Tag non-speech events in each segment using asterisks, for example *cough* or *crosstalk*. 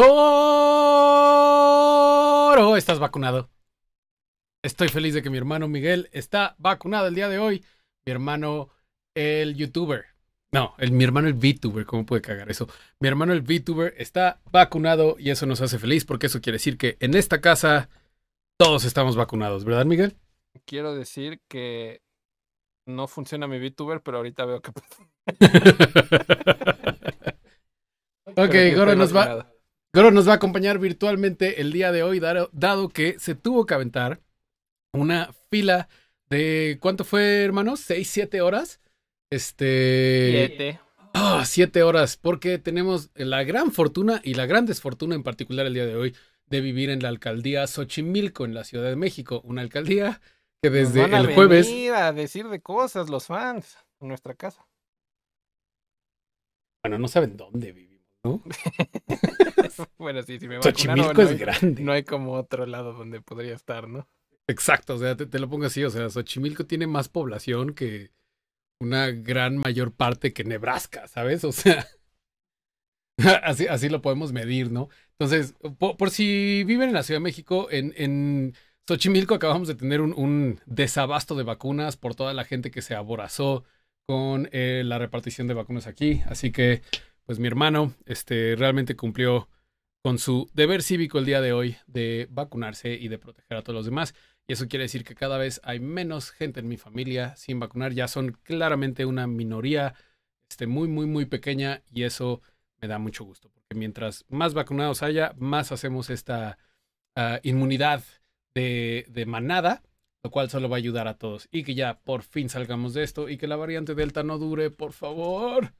Goro, oh, estás vacunado. Estoy feliz de que mi hermano Miguel está vacunado el día de hoy. Mi hermano, el youtuber. No, mi hermano el VTuber, ¿cómo puede cagar eso? Mi hermano el VTuber está vacunado y eso nos hace feliz porque eso quiere decir que en esta casa todos estamos vacunados, ¿verdad Miguel? Quiero decir que no funciona mi VTuber, pero ahorita veo que... *laughs* *laughs* ok, Goro nos va... Goro nos va a acompañar virtualmente el día de hoy, dado que se tuvo que aventar una fila de. ¿Cuánto fue, hermano? ¿Seis, siete horas? Este. Siete. Ah, siete horas, porque tenemos la gran fortuna y la gran desfortuna en particular el día de hoy de vivir en la alcaldía Xochimilco, en la Ciudad de México. Una alcaldía que desde van a el jueves. Venir a decir de cosas los fans en nuestra casa. Bueno, no saben dónde vivir. ¿no? *laughs* bueno, sí, si me no, es grande. no hay como otro lado donde podría estar, ¿no? Exacto, o sea, te, lo pongo así, o sea, Xochimilco tiene más población que una gran mayor parte que Nebraska, ¿sabes? O sea, *laughs* así, así lo podemos medir, ¿no? Entonces, por, si viven en la Ciudad de México, en, en Xochimilco acabamos de tener un, desabasto de vacunas por toda la gente que se aborazó con eh, la repartición de vacunas aquí, así que pues mi hermano este, realmente cumplió con su deber cívico el día de hoy de vacunarse y de proteger a todos los demás. Y eso quiere decir que cada vez hay menos gente en mi familia sin vacunar. Ya son claramente una minoría este, muy, muy, muy pequeña y eso me da mucho gusto. Porque mientras más vacunados haya, más hacemos esta ah, inmunidad de manada, lo cual solo va a ayudar a todos. Y que ya por fin salgamos de esto y que la variante Delta no dure, por favor.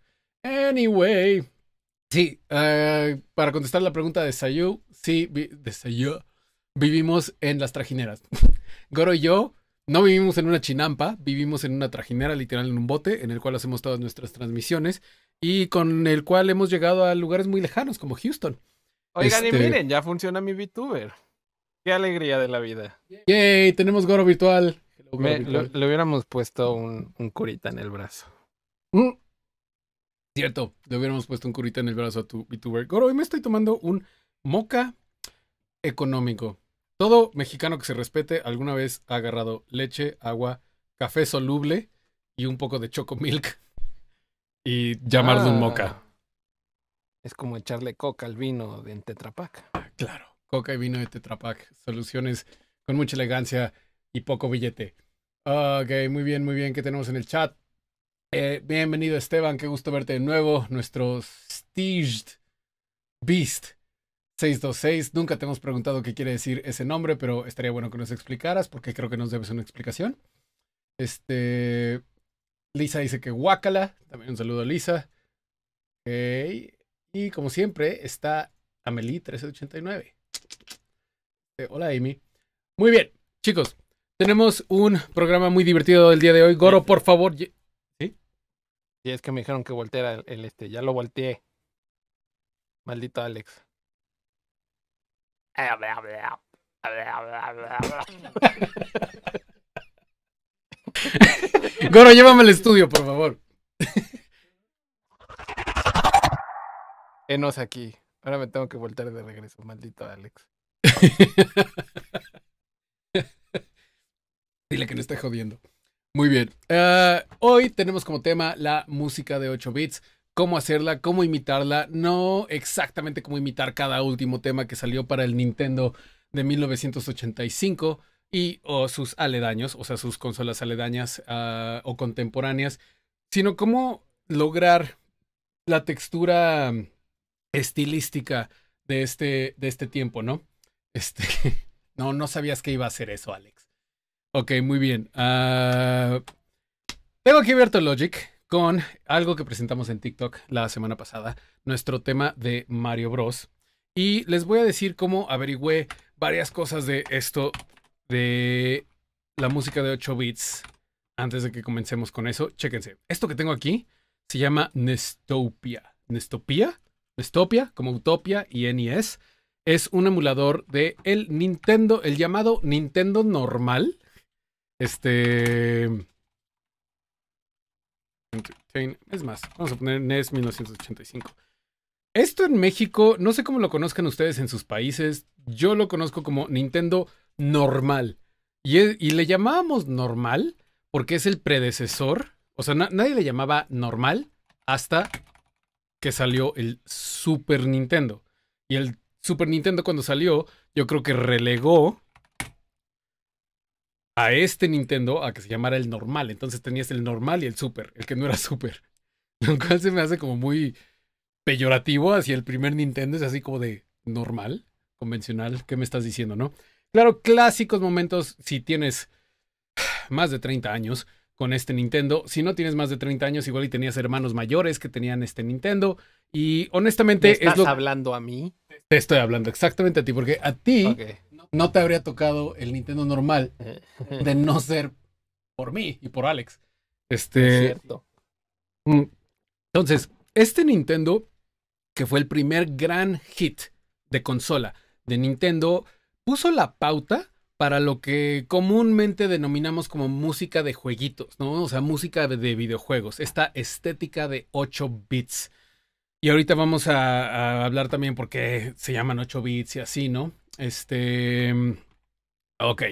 Anyway. Sí, eh, para contestar la pregunta de Sayu, sí, de Sayu, vivimos en las trajineras. *laughs* Goro y yo no vivimos en una chinampa, vivimos en una trajinera, literal en un bote, en el cual hacemos todas nuestras transmisiones y con el cual hemos llegado a lugares muy lejanos como Houston. Oigan, y este miren, ya funciona mi VTuber. Qué alegría de la vida. Yay, tenemos Goro virtual. le hubiéramos puesto un, curita en el brazo. Mm. Cierto, le hubiéramos puesto un curita en el brazo a tu VTuber. Goro, hoy me estoy tomando un moca económico. Todo mexicano que se respete alguna vez ha agarrado leche, agua, café soluble y un poco de choco milk *laughs* y llamarlo un moca. Ah, es como echarle coca al vino de Tetrapac. claro, coca y vino de Tetrapac. Soluciones con mucha elegancia y poco billete. Ok, muy bien, muy bien. ¿Qué tenemos en el chat? Eh, bienvenido Esteban, qué gusto verte de nuevo. Nuestro Stiged Beast 626. Nunca te hemos preguntado qué quiere decir ese nombre, pero estaría bueno que nos explicaras porque creo que nos debes una explicación. Este, Lisa dice que guácala. También un saludo a Lisa. Y como siempre está Amelie 1389. Eh, hola Amy. Muy bien, chicos. Tenemos un programa muy divertido el día de hoy. Goro, por favor, y es que me dijeron que volteara el, este. Ya lo volteé. Maldito Alex. Goro, llévame al estudio, por favor. Enos aquí. Ahora me tengo que voltear de regreso, maldito Alex. *laughs* Dile que no esté jodiendo. Muy bien. Eh, hoy tenemos como tema la música de 8 bits, cómo hacerla, cómo imitarla, no exactamente cómo imitar cada último tema que salió para el Nintendo de 1985 y o sus aledaños, o sea, sus consolas aledañas ah, o contemporáneas, sino cómo lograr la textura estilística de este, de este tiempo, ¿no? Este, *laughs* no, no sabías que iba a hacer eso, Alex. Ok, muy bien. Ah, tengo aquí abierto Logic con algo que presentamos en TikTok la semana pasada, nuestro tema de Mario Bros. Y les voy a decir cómo averigüé varias cosas de esto, de la música de 8 bits. Antes de que comencemos con eso, chéquense. Esto que tengo aquí se llama Nestopia. Nestopia, Nestopia, como Utopia y NES. Es un emulador de el Nintendo, el llamado Nintendo normal este. Es más, vamos a poner NES 1985. Esto en México, no sé cómo lo conozcan ustedes en sus países. Yo lo conozco como Nintendo normal. Y, y le llamábamos normal porque es el predecesor. O sea, nadie le llamaba normal hasta que salió el Super Nintendo. Y el Super Nintendo cuando salió, yo creo que relegó a este Nintendo a que se llamara el normal. Entonces tenías el normal y el super, el que no era super. *laughs* Lo cual se me hace como muy peyorativo hacia el primer Nintendo, es así como de normal, convencional, ¿qué me estás diciendo, no? Claro, clásicos momentos si tienes *sighs* más de 30 años con este Nintendo. Si no tienes más de 30 años, igual y tenías hermanos mayores que tenían este Nintendo. Y honestamente. ¿Me estás hablando a mí? Te estoy hablando exactamente a ti, porque a ti no te habría tocado el Nintendo normal eh. de no ser por mí y por Alex. Este. Cierto. Mm, entonces, este Nintendo, que fue el primer gran hit de consola de Nintendo, puso la pauta para lo que comúnmente denominamos como música de jueguitos, ¿no? O sea, música de videojuegos, esta estética de 8 bits. Y ahorita vamos a, hablar también por qué se llaman 8 bits y así, ¿no? Este. Ok.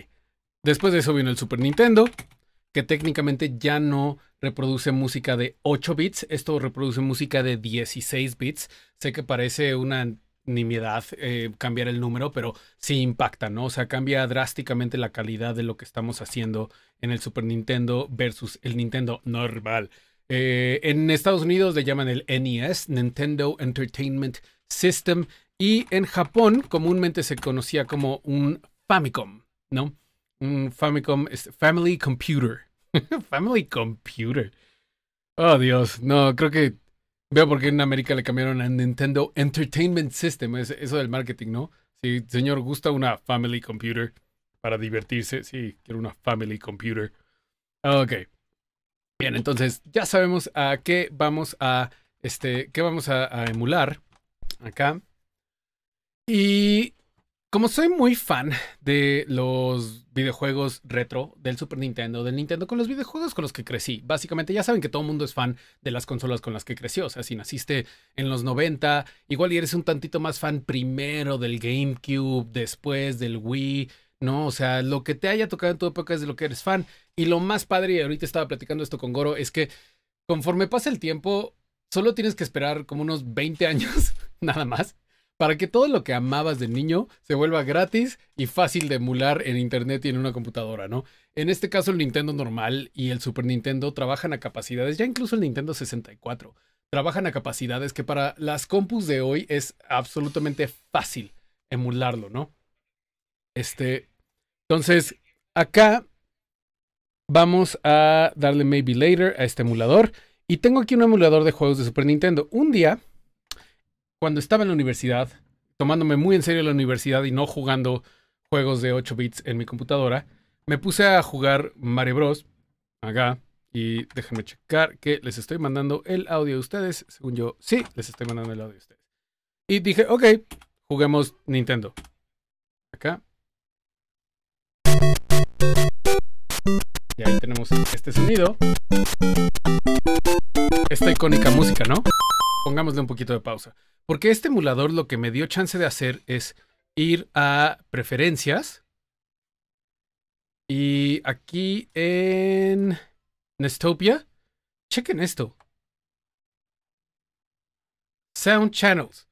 Después de eso vino el Super Nintendo, que técnicamente ya no reproduce música de 8 bits. Esto reproduce música de 16 bits. Sé que parece una nimiedad eh, cambiar el número, pero sí impacta, ¿no? O sea, cambia drásticamente la calidad de lo que estamos haciendo en el Super Nintendo versus el Nintendo normal. Eh, en Estados Unidos le llaman el NES, Nintendo Entertainment System. Y en Japón comúnmente se conocía como un Famicom, ¿no? Un Famicom es Family Computer. *laughs* family Computer. Oh, Dios. No, creo que veo por qué en América le cambiaron a Nintendo Entertainment System. Es eso del marketing, ¿no? Si, sí, señor, gusta una Family Computer para divertirse. Sí, quiero una Family Computer. Ok. Bien, entonces ya sabemos a qué vamos a, este, qué vamos a, a emular acá. Y como soy muy fan de los videojuegos retro del Super Nintendo, del Nintendo, con los videojuegos con los que crecí. Básicamente ya saben que todo el mundo es fan de las consolas con las que creció. O sea, si naciste en los 90, igual y eres un tantito más fan primero del GameCube, después del Wii, ¿no? O sea, lo que te haya tocado en tu época es de lo que eres fan. Y lo más padre, y ahorita estaba platicando esto con Goro, es que conforme pasa el tiempo, solo tienes que esperar como unos 20 años, *laughs* nada más para que todo lo que amabas de niño se vuelva gratis y fácil de emular en internet y en una computadora, ¿no? En este caso el Nintendo normal y el Super Nintendo trabajan a capacidades, ya incluso el Nintendo 64, trabajan a capacidades que para las compus de hoy es absolutamente fácil emularlo, ¿no? Este, entonces, acá vamos a darle maybe later a este emulador. Y tengo aquí un emulador de juegos de Super Nintendo. Un día cuando estaba en la universidad, tomándome muy en serio la universidad y no jugando juegos de 8 bits en mi computadora, me puse a jugar Mario Bros. Acá. Y déjenme checar que les estoy mandando el audio de ustedes. Según yo, sí, les estoy mandando el audio de ustedes. Y dije, ok, juguemos Nintendo. Acá. Y ahí tenemos este sonido. Esta icónica música, ¿no? Pongámosle un poquito de pausa. Porque este emulador lo que me dio chance de hacer es ir a preferencias. Y aquí en Nestopia, chequen esto. Sound Channels.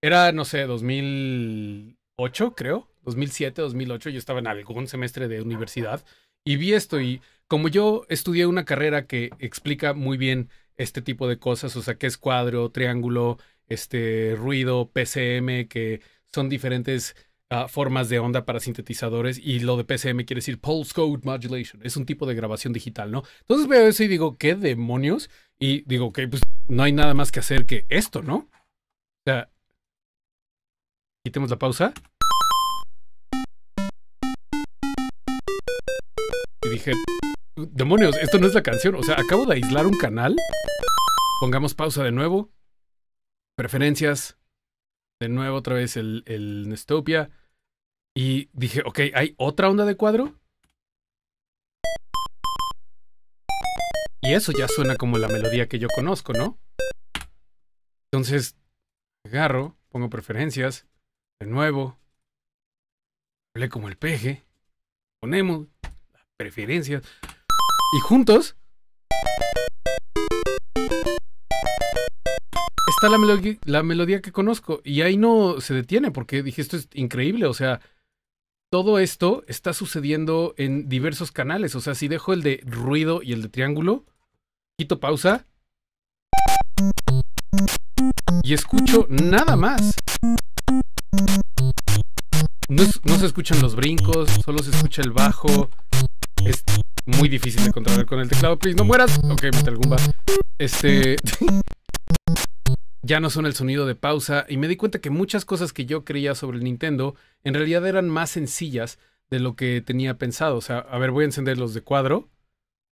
Era, no sé, 2008, creo. 2007, 2008. Yo estaba en algún semestre de universidad y vi esto y como yo estudié una carrera que explica muy bien este tipo de cosas, o sea, qué es cuadro, triángulo, este ruido, PCM, que son diferentes ah, formas de onda para sintetizadores y lo de PCM quiere decir Pulse Code Modulation, es un tipo de grabación digital, ¿no? Entonces veo eso y digo, ¿qué demonios? Y digo, ok, pues no hay nada más que hacer que esto, ¿no? O sea, quitemos la pausa. Y dije, demonios, esto no es la canción, o sea, acabo de aislar un canal. Pongamos pausa de nuevo preferencias. De nuevo, otra vez el, Nestopia. Y dije, ok, ¿hay otra onda de cuadro? Y eso ya suena como la melodía que yo conozco, ¿no? Entonces, agarro, pongo preferencias, de nuevo, hablé como el peje, ponemos las preferencias y juntos la melodía, que conozco. Y ahí no se detiene porque dije, esto es increíble. O sea, todo esto está sucediendo en diversos canales. O sea, si dejo el de ruido y el de triángulo, quito pausa. Y escucho nada más. No, se escuchan los brincos, solo se escucha el bajo. Es muy difícil de controlar con el teclado. Please, no mueras. Ok, mete algún Este ya no son el sonido de pausa y me di cuenta que muchas cosas que yo creía sobre el Nintendo en realidad eran más sencillas de lo que tenía pensado. O sea, a ver, voy a encender los de cuadro.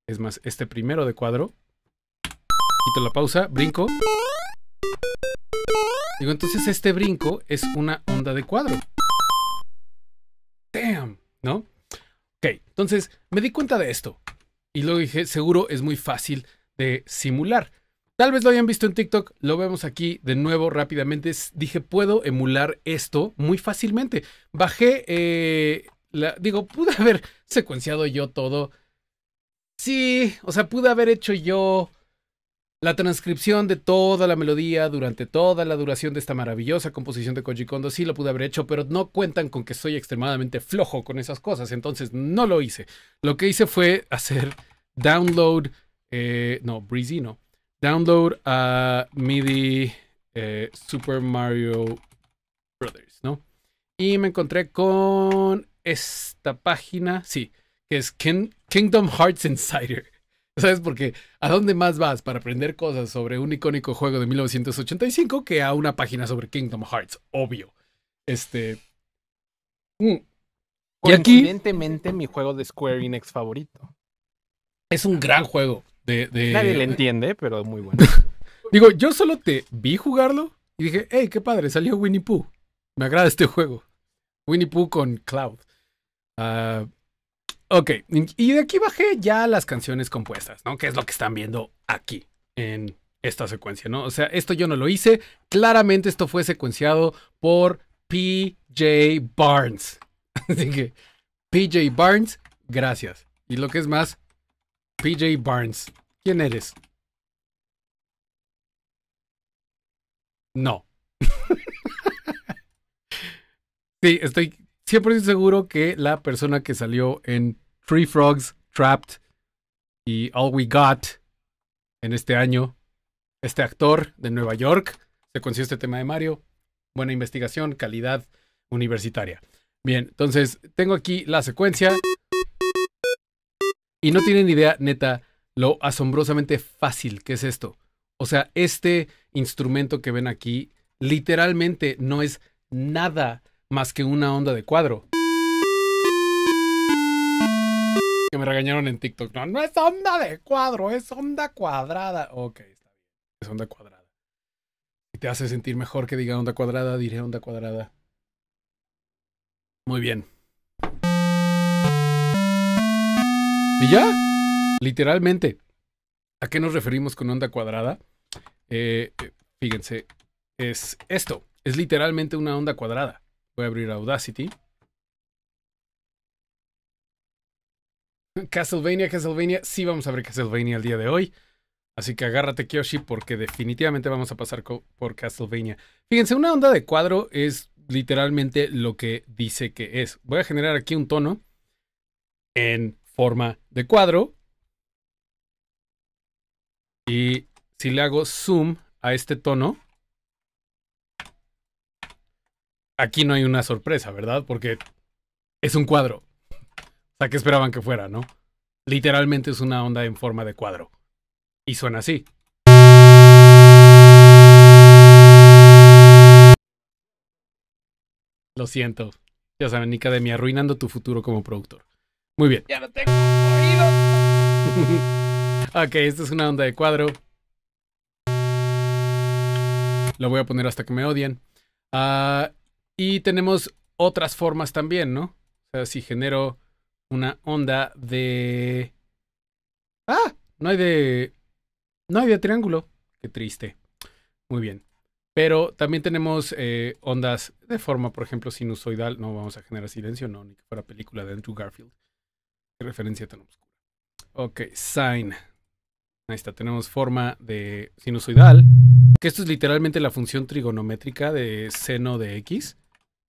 Es más, este primero de cuadro. Quito la pausa, brinco. Digo, entonces este brinco es una onda de cuadro. Damn, ¿no? Ok, entonces me di cuenta de esto. Y luego dije, seguro es muy fácil de simular. Tal vez lo hayan visto en TikTok, lo vemos aquí de nuevo rápidamente. Dije, puedo emular esto muy fácilmente. Bajé, eh, la, digo, pude haber *laughs* secuenciado yo todo. Sí, o sea, pude haber hecho yo la transcripción de toda la melodía durante toda la duración de esta maravillosa composición de Koji Kondo, sí lo pude haber hecho, pero no cuentan con que soy extremadamente flojo con esas cosas, entonces no lo hice. Lo que hice fue hacer download, eh, no, Breezy no, Download a MIDI eh, Super Mario Brothers, ¿no? Y me encontré con esta página, sí, que es Kingdom Hearts Insider. *laughs* ¿Sabes? Porque ¿a dónde más vas para aprender cosas sobre un icónico juego de 1985 que a una página sobre Kingdom Hearts? Obvio. Este. Mm. Y Evidentemente, mi juego de Square Enix favorito. Es un gran juego. Nadie le entiende, pero muy bueno. *laughs* Digo, yo solo te vi jugarlo y dije, hey, qué padre, salió Winnie Pooh. Me agrada este juego. Winnie Pooh con Cloud. Ah, ok, y de aquí bajé ya las canciones compuestas, ¿no? Que es lo que están viendo aquí en esta secuencia, ¿no? O sea, esto yo no lo hice. Claramente esto fue secuenciado por PJ Barnes. *laughs* Así que, PJ Barnes, gracias. Y lo que es más, PJ Barnes, ¿Quién eres? No. *laughs* sí, estoy 100% seguro que la persona que salió en Free Frogs, Trapped y All We Got en este año, este actor de Nueva York, se consiguió este tema de Mario. Buena investigación, calidad universitaria. Bien, entonces tengo aquí la secuencia. Y no tienen idea, neta, lo asombrosamente fácil que es esto. O sea, este instrumento que ven aquí literalmente no es nada más que una onda de cuadro. Que me regañaron en TikTok. No, no es onda de cuadro, es onda cuadrada. Ok, está bien. Es onda cuadrada. Si te hace sentir mejor que diga onda cuadrada, diré onda cuadrada. Muy bien. ¿Y ya? Literalmente, ¿a qué nos referimos con onda cuadrada? Eh, fíjense, es esto, es literalmente una onda cuadrada. Voy a abrir Audacity. Castlevania, Castlevania, sí vamos a ver Castlevania el día de hoy. Así que agárrate Kyoshi porque definitivamente vamos a pasar por Castlevania. Fíjense, una onda de cuadro es literalmente lo que dice que es. Voy a generar aquí un tono en forma de cuadro y si le hago zoom a este tono, aquí no hay una sorpresa, ¿verdad? Porque es un cuadro. O sea, ¿qué esperaban que fuera, no? Literalmente es una onda en forma de cuadro. Y suena así. Lo siento. Ya saben, Nick de arruinando tu futuro como productor. Muy bien. Ya no tengo oído. *laughs* *laughs* Ok, esta es una onda de cuadro. Lo voy a poner hasta que me odien. Ah, y tenemos otras formas también, ¿no? O sea, si genero una onda de... Ah, no hay de... No hay de triángulo. Qué triste. Muy bien. Pero también tenemos eh, ondas de forma, por ejemplo, sinusoidal. No vamos a generar silencio, no, ni que fuera película de Andrew Garfield. Qué referencia tan oscura. Ok, sine. Ahí está, tenemos forma de sinusoidal, que esto es literalmente la función trigonométrica de seno de x.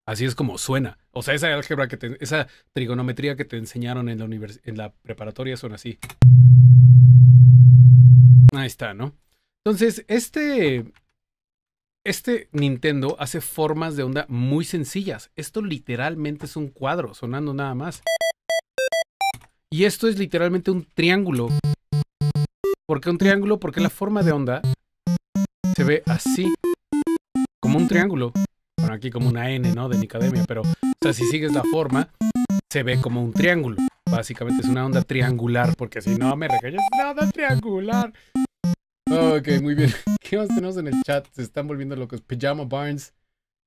Así es como suena. O sea, esa álgebra que esa trigonometría que te enseñaron en la, en la preparatoria son así. Ahí está, ¿no? Entonces, este, este Nintendo hace formas de onda muy sencillas. Esto literalmente es un cuadro sonando nada más. Y esto es literalmente un triángulo ¿Por qué un triángulo? Porque la forma de onda se ve así, como un triángulo. Bueno, aquí como una N, ¿no? De nicademia pero, o sea, si sigues la forma, se ve como un triángulo. Básicamente es una onda triangular, porque si no me regañas, onda triangular. Ok, muy bien. *laughs* ¿Qué más tenemos en el chat? Se están volviendo locos. Pijama Barnes.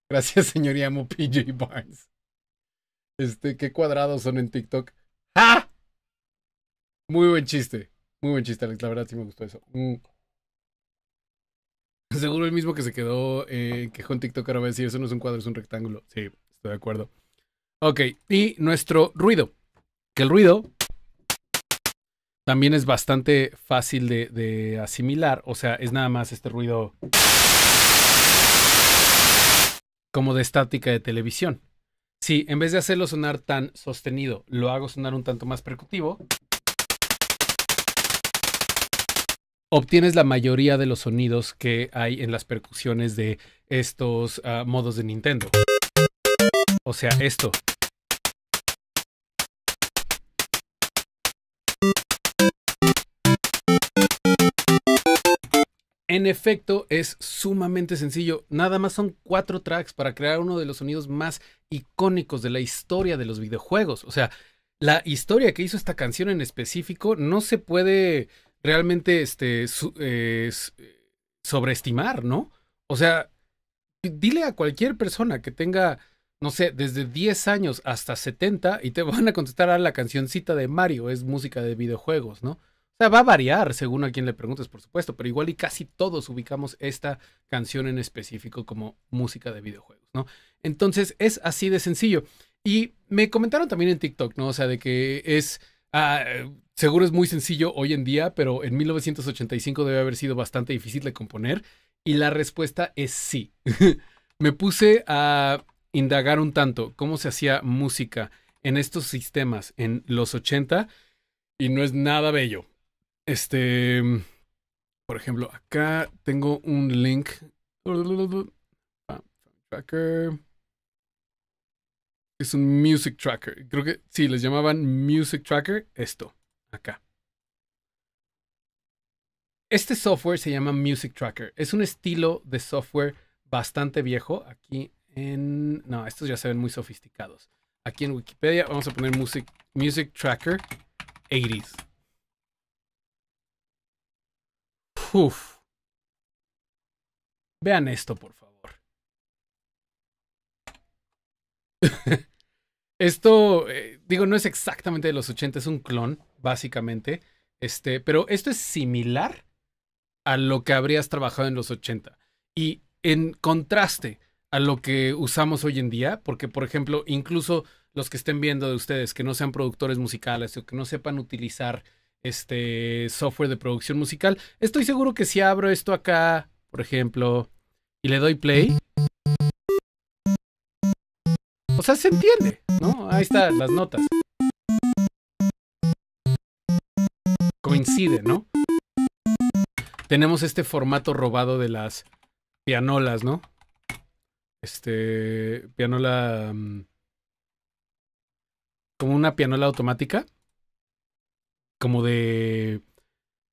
Gracias, señoría. Amo *laughs* PJ Barnes. Este, ¿qué cuadrados son en TikTok? ¡Ah! Muy buen chiste. Muy buen chiste, Alex. La verdad sí me gustó eso. Mm. Seguro el mismo que se quedó, eh, quejó en TikTok ahora va a decir, eso no es un cuadro, es un rectángulo. Sí, estoy de acuerdo. Ok, y nuestro ruido. Que el ruido también es bastante fácil de, asimilar. O sea, es nada más este ruido como de estática de televisión. Sí, en vez de hacerlo sonar tan sostenido, lo hago sonar un tanto más percutivo. obtienes la mayoría de los sonidos que hay en las percusiones de estos ah, modos de Nintendo. O sea, esto. En efecto, es sumamente sencillo. Nada más son cuatro tracks para crear uno de los sonidos más icónicos de la historia de los videojuegos. O sea, la historia que hizo esta canción en específico no se puede realmente este, es eh, sobreestimar, ¿no? O sea, dile a cualquier persona que tenga, no sé, desde 10 años hasta 70 y te *laughs* van a contestar a la cancioncita de Mario, es música de videojuegos, ¿no? O sea, va a variar según a quien le preguntes, por supuesto, pero igual y casi todos ubicamos esta canción en específico como música de videojuegos, ¿no? Entonces es así de sencillo. Y me comentaron también en TikTok, ¿no? O sea, de que es... Ah, Seguro es muy sencillo hoy en día, pero en 1985 debe haber sido bastante difícil de componer. Y la respuesta es sí. *laughs* Me puse a indagar un tanto cómo se hacía música en estos sistemas en los 80 y no es nada bello. Este, por ejemplo, acá tengo un link. Ah, tracker. Es un music tracker. Creo que sí, les llamaban music tracker esto acá. Este software se llama Music Tracker. Es un estilo de software bastante viejo. Aquí en... No, estos ya se ven muy sofisticados. Aquí en Wikipedia vamos a poner Music, music Tracker 80s. Uf. Vean esto, por favor. *laughs* esto, eh, digo, no es exactamente de los 80, es un clon básicamente. Este, pero esto es similar a lo que habrías trabajado en los 80 y en contraste a lo que usamos hoy en día, porque por ejemplo, incluso los que estén viendo de ustedes que no sean productores musicales o que no sepan utilizar este software de producción musical, estoy seguro que si abro esto acá, por ejemplo, y le doy play, o sea, se entiende, ¿no? Ahí están las notas. coincide, ¿no? Tenemos este formato robado de las pianolas, ¿no? Este, pianola... Mm, como una pianola automática. Como de...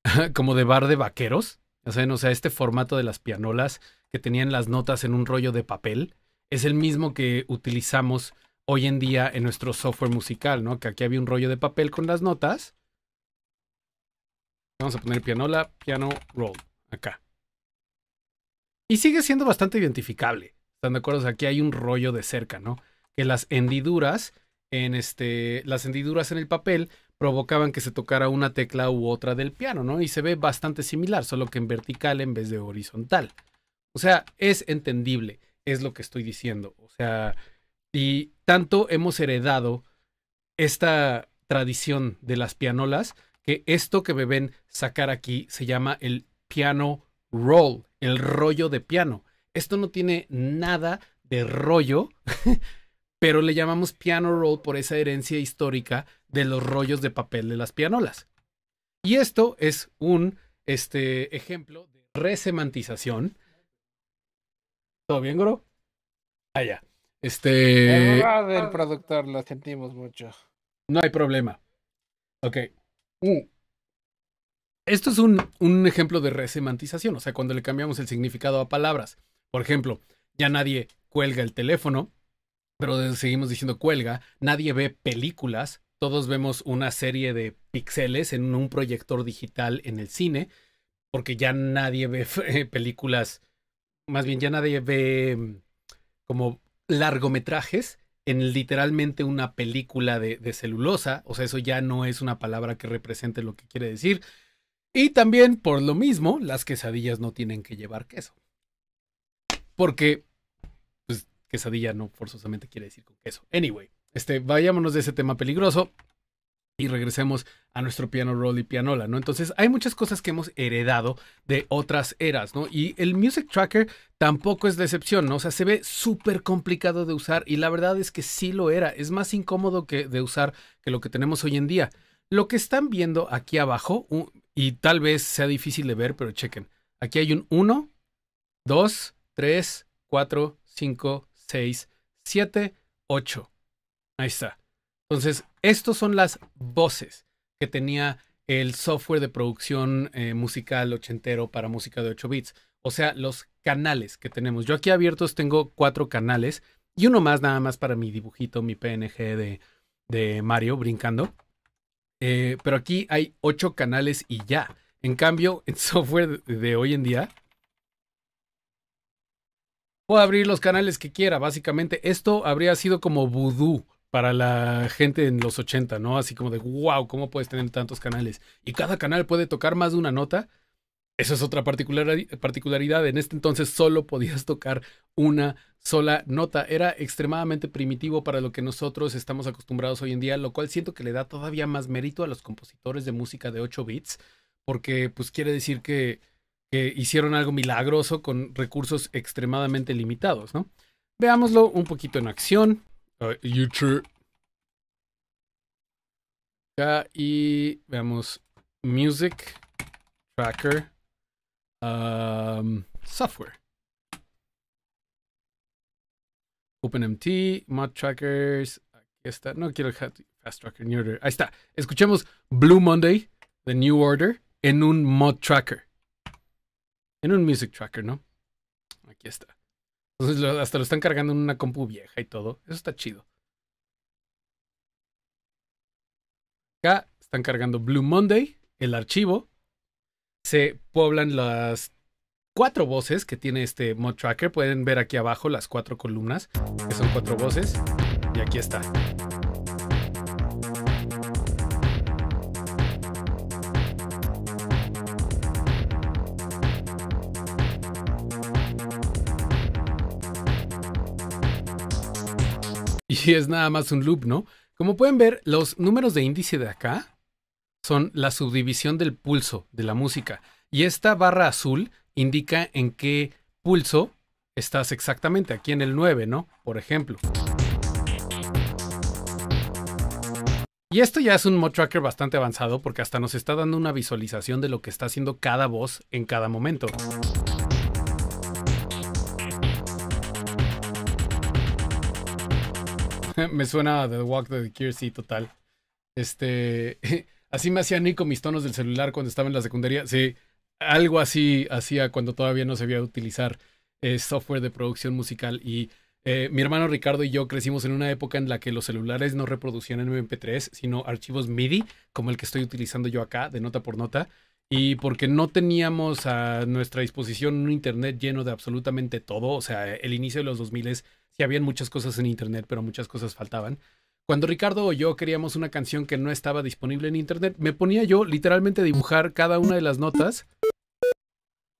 *laughs* Como de bar de vaqueros. O sea, este formato de las pianolas que tenían las notas en un rollo de papel es el mismo que utilizamos hoy en día en nuestro software musical, ¿no? Que aquí había un rollo de papel con las notas Vamos a poner pianola, piano roll, acá. Y sigue siendo bastante identificable. ¿Están de acuerdo? aquí hay un rollo de cerca, ¿no? Que las hendiduras en este, las hendiduras en el papel provocaban que se tocara una tecla u otra del piano, ¿no? Y se ve bastante similar, solo que en vertical en vez de horizontal. O sea, es entendible, es lo que estoy diciendo. O sea, y tanto hemos heredado esta tradición de las pianolas que esto que me ven sacar aquí se llama el piano roll, el rollo de piano. Esto no tiene nada de rollo, *laughs* pero le llamamos piano roll por esa herencia histórica de los rollos de papel de las pianolas. Y esto es un este, ejemplo de resemantización. ¿Todo bien, Goro? Allá. Ah, este. El del productor, lo sentimos mucho. No hay problema. Ok. Uh. Esto es un, un ejemplo de resemantización, o sea, cuando le cambiamos el significado a palabras. Por ejemplo, ya nadie cuelga el teléfono, pero seguimos diciendo cuelga, nadie ve películas, todos vemos una serie de píxeles en un proyector digital en el cine, porque ya nadie ve eh, películas, más bien ya nadie ve mm, como largometrajes, en literalmente una película de, celulosa, o sea, eso ya no es una palabra que represente lo que quiere decir. Y también, por lo mismo, las quesadillas no tienen que llevar queso. Porque, pues, quesadilla no forzosamente quiere decir con queso. Anyway, este, vayámonos de ese tema peligroso y regresemos a nuestro piano roll y pianola, ¿no? Entonces hay muchas cosas que hemos heredado de otras eras, ¿no? Y el Music Tracker tampoco es decepción ¿no? O sea, se ve súper complicado de usar y la verdad es que sí lo era, es más incómodo que de usar que lo que tenemos hoy en día. Lo que están viendo aquí abajo, y tal vez sea difícil de ver, pero chequen, aquí hay un 1, 2, 3, 4, 5, 6, 7, 8. Ahí está. Entonces, estos son las voces que tenía el software de producción eh, musical ochentero para música de 8 bits. O sea, los canales que tenemos. Yo aquí abiertos tengo cuatro canales y uno más nada más para mi dibujito, mi PNG de, Mario brincando. Eh, pero aquí hay ocho canales y ya. En cambio, *laughs* el software de hoy en día, puedo abrir los canales que quiera. Básicamente, esto habría sido como voodoo para la gente en los 80, ¿no? Así como de, wow, ¿cómo puedes tener tantos canales? Y cada canal puede tocar más de una nota. Esa es otra particularidad. En este entonces solo podías tocar una sola nota. Era extremadamente primitivo para lo que nosotros estamos acostumbrados hoy en día, lo cual siento que le da todavía más mérito a los compositores de música de 8 bits, porque pues quiere decir que, que hicieron algo milagroso con recursos extremadamente limitados, ¿no? Veámoslo un poquito en acción. YouTube. y veamos Music Tracker um, Software. OpenMT, Mod Trackers. Aquí está. No quiero Fast Tracker, New Order. Ahí está. Escuchemos Blue Monday, The New Order, en un Mod Tracker. En un Music Tracker, ¿no? Aquí está. Entonces hasta lo están cargando en una compu vieja y todo. Eso está chido. Acá están cargando Blue Monday, el archivo. Se pueblan las cuatro voces que tiene este mod tracker. Pueden ver aquí abajo las cuatro columnas, que son cuatro voces. Y aquí está. *laughs* y es nada más un loop, ¿no? Como pueden ver, los números de índice de acá son la subdivisión del pulso de la música. Y esta barra azul indica en qué pulso estás exactamente, aquí en el 9, ¿no? Por ejemplo. Y esto ya es un mod tracker bastante avanzado porque hasta nos está dando una visualización de lo que está haciendo cada voz en cada momento. *laughs* me suena The Walk de The sí, total. Este, *laughs* así me hacía Nico mis tonos del celular cuando estaba en la secundaria. Sí, algo así hacía cuando todavía no sabía utilizar eh, software de producción musical. Y eh, mi hermano Ricardo y yo crecimos en una época en la que los celulares no reproducían en MP3, sino archivos MIDI, como el que estoy utilizando yo acá, de nota por nota. Y porque no teníamos a nuestra disposición un internet lleno de absolutamente todo, o sea, el inicio de los 2000 es que habían muchas cosas en internet, pero muchas cosas faltaban. Cuando Ricardo o yo queríamos una canción que no estaba disponible en internet, me ponía yo literalmente dibujar cada una de las notas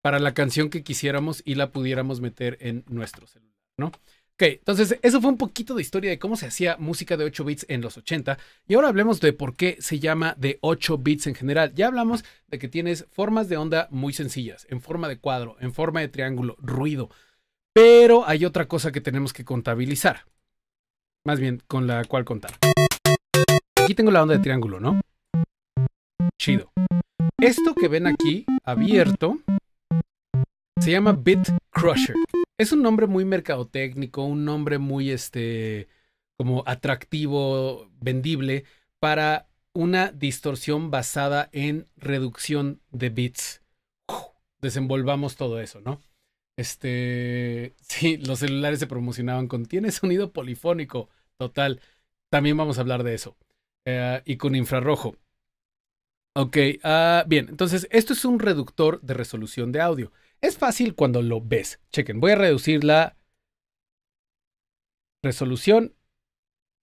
para la canción que quisiéramos y la pudiéramos meter en nuestro celular, ¿no? Ok, entonces eso fue un poquito de historia de cómo se hacía música de 8 bits en los 80 y ahora hablemos de por qué se llama de 8 bits en general. Ya hablamos de que tienes formas de onda muy sencillas, en forma de cuadro, en forma de triángulo, ruido, pero hay otra cosa que tenemos que contabilizar. Más bien, con la cual contar. Aquí tengo la onda de triángulo, ¿no? Chido. Esto que ven aquí, abierto, se llama Bit Crusher. Es un nombre muy mercadotécnico, un nombre muy, este, como atractivo, vendible, para una distorsión basada en reducción de bits. desenvolvamos todo eso, ¿no? Este, *laughs* sí, los celulares se promocionaban con tiene sonido polifónico, total. También vamos a hablar de eso. Eh, y con infrarrojo. Ok, ah, bien, entonces esto es un reductor de resolución de audio. Es fácil cuando lo ves. Chequen, voy a reducir la resolución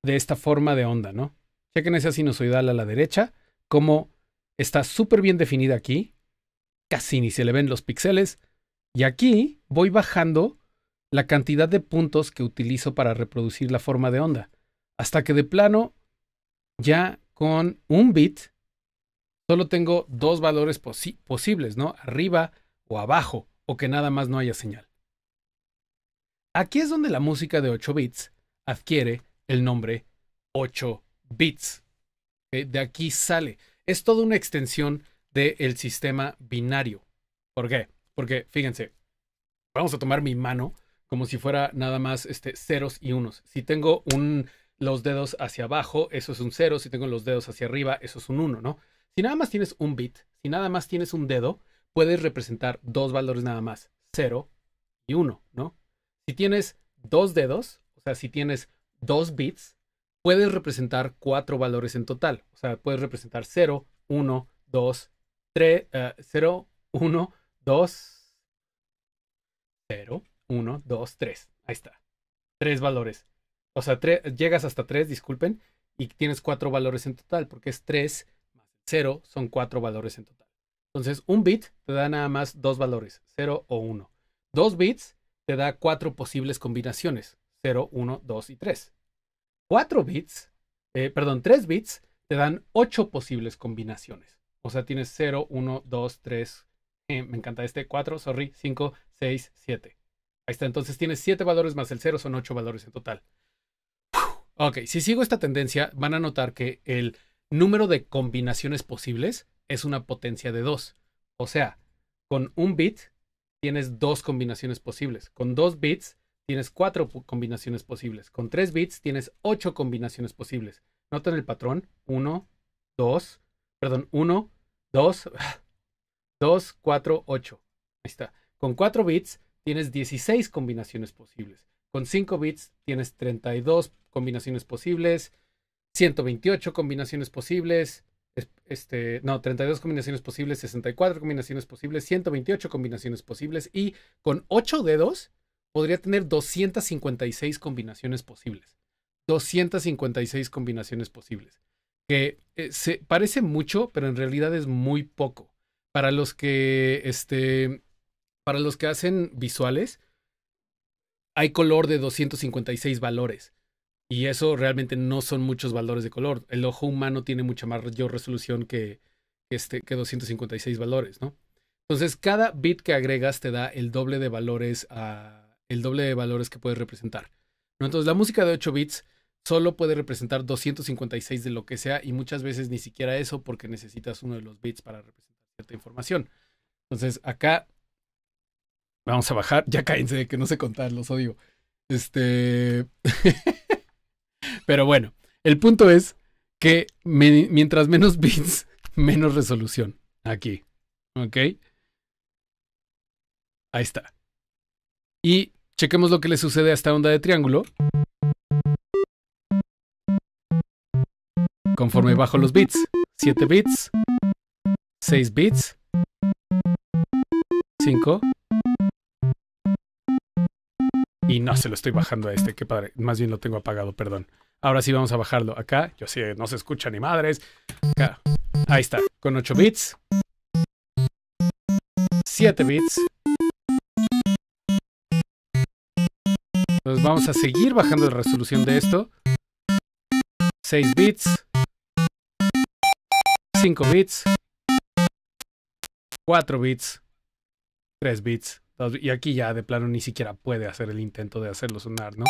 de esta forma de onda, ¿no? Chequen esa sinusoidal a la derecha, como está súper bien definida aquí, casi ni se le ven los píxeles, y aquí voy bajando la cantidad de puntos que utilizo para reproducir la forma de onda, hasta que de plano, ya con un bit, solo tengo dos valores posibles, ¿no? Arriba o abajo, o que nada más no haya señal. Aquí es donde la música de 8 bits adquiere el nombre 8 bits. De aquí sale. Es toda una extensión del sistema binario. ¿Por qué? Porque fíjense, vamos a tomar mi mano como si fuera nada más este, ceros y unos. Si tengo un, los dedos hacia abajo, eso es un cero. Si tengo los dedos hacia arriba, eso es un uno, ¿no? Si nada más tienes un bit, si nada más tienes un dedo, puedes representar dos valores nada más, cero y uno, ¿no? Si tienes dos dedos, o sea, si tienes dos bits, puedes representar cuatro valores en total. O sea, puedes representar cero, uno, dos, tres, eh, cero, uno... 2, 0, 1, 2, 3. Ahí está. Tres valores. O sea, llegas hasta 3, disculpen, y tienes cuatro valores en total, porque es 3 más 0 son cuatro valores en total. Entonces, un bit te da nada más dos valores, 0 o 1. Dos bits te da cuatro posibles combinaciones, 0, 1, 2 y 3. Cuatro bits, eh, perdón, 3 bits te dan ocho posibles combinaciones. O sea, tienes 0, 1, 2, 3, eh, me encanta este, 4, sorry, 5, 6, 7. Ahí está, entonces tienes 7 valores más el 0, son 8 valores en total. Ok, si sigo esta tendencia, van a notar que el número de combinaciones posibles es una potencia de 2. O sea, con un bit tienes dos combinaciones posibles. Con 2 bits tienes cuatro combinaciones posibles. Con tres bits tienes ocho combinaciones posibles. Notan el patrón. 1, 2, perdón, 1, 2. 2, 4, 8. Ahí está. Con 4 bits tienes 16 combinaciones posibles. Con 5 bits tienes 32 combinaciones posibles, 128 combinaciones posibles, este, no, 32 combinaciones posibles, 64 combinaciones posibles, 128 combinaciones posibles y con 8 dedos podría tener 256 combinaciones posibles. 256 combinaciones posibles. Que eh, se parece mucho, pero en realidad es muy poco para los que, este, para los que hacen visuales, hay color de 256 valores. Y eso realmente no son muchos valores de color. El ojo humano tiene mucha mayor resolución que, este, que 256 valores, ¿no? Entonces, cada bit que agregas te da el doble de valores el doble de valores que puedes representar. ¿no? Entonces, la música de 8 bits solo puede representar 256 de lo que sea y muchas veces ni siquiera eso porque necesitas uno de los bits para representar esta información. Entonces, acá vamos a bajar. Ya cállense de que no sé contar, los odio. Este. *laughs* Pero bueno, el punto es que mientras menos *laughs* bits, menos resolución. Aquí. ¿Ok? Ahí está. Y chequemos lo que le sucede a esta onda de triángulo. Conforme bajo los bits. 7 bits, 6 bits, 5. Y no se lo estoy bajando a este, qué padre. Más bien lo tengo apagado, perdón. Ahora sí vamos a bajarlo. Acá, yo sí, no se escucha ni madres. Acá, ahí está, con 8 bits, 7 bits. Entonces vamos a seguir bajando la resolución de esto. 6 bits, 5 bits. 4 bits, 3 bits, Y aquí ya de plano ni siquiera puede hacer el intento de hacerlo sonar, ¿no?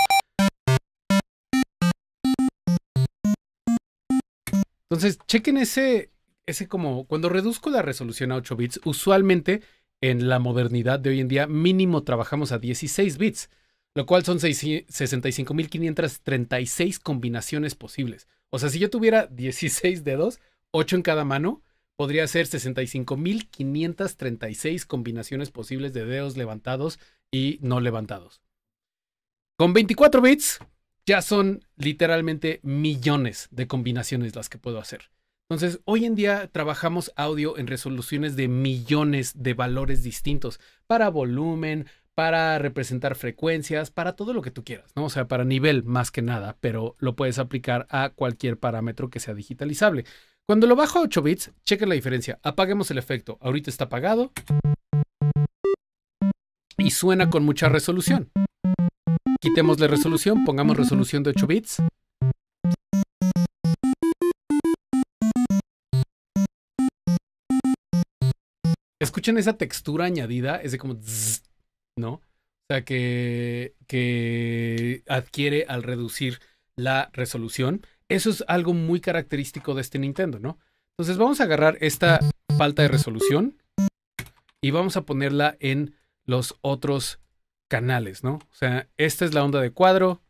Entonces, chequen ese, ese como, cuando reduzco la resolución a 8 bits, usualmente en la modernidad de hoy en día mínimo trabajamos a 16 bits, lo cual son 65.536 combinaciones posibles. O sea, si yo tuviera 16 dedos, 8 en cada mano, podría ser 65.536 combinaciones posibles de dedos levantados y no levantados. Con 24 bits ya son literalmente millones de combinaciones las que puedo hacer. Entonces, hoy en día trabajamos audio en resoluciones de millones de valores distintos para volumen, para representar frecuencias, para todo lo que tú quieras, ¿no? O sea, para nivel más que nada, pero lo puedes aplicar a cualquier parámetro que sea digitalizable. Cuando lo bajo a 8 bits, chequen la diferencia. Apaguemos el efecto. Ahorita está apagado. Y suena con mucha resolución. Quitemos la resolución, pongamos resolución de 8 bits. Escuchen esa textura añadida, es de como... ¿No? O sea, que, que adquiere al reducir la resolución. Eso es algo muy característico de este Nintendo, ¿no? Entonces vamos a agarrar esta falta de resolución y vamos a ponerla en los otros canales, ¿no? O sea, esta es la onda de cuadro.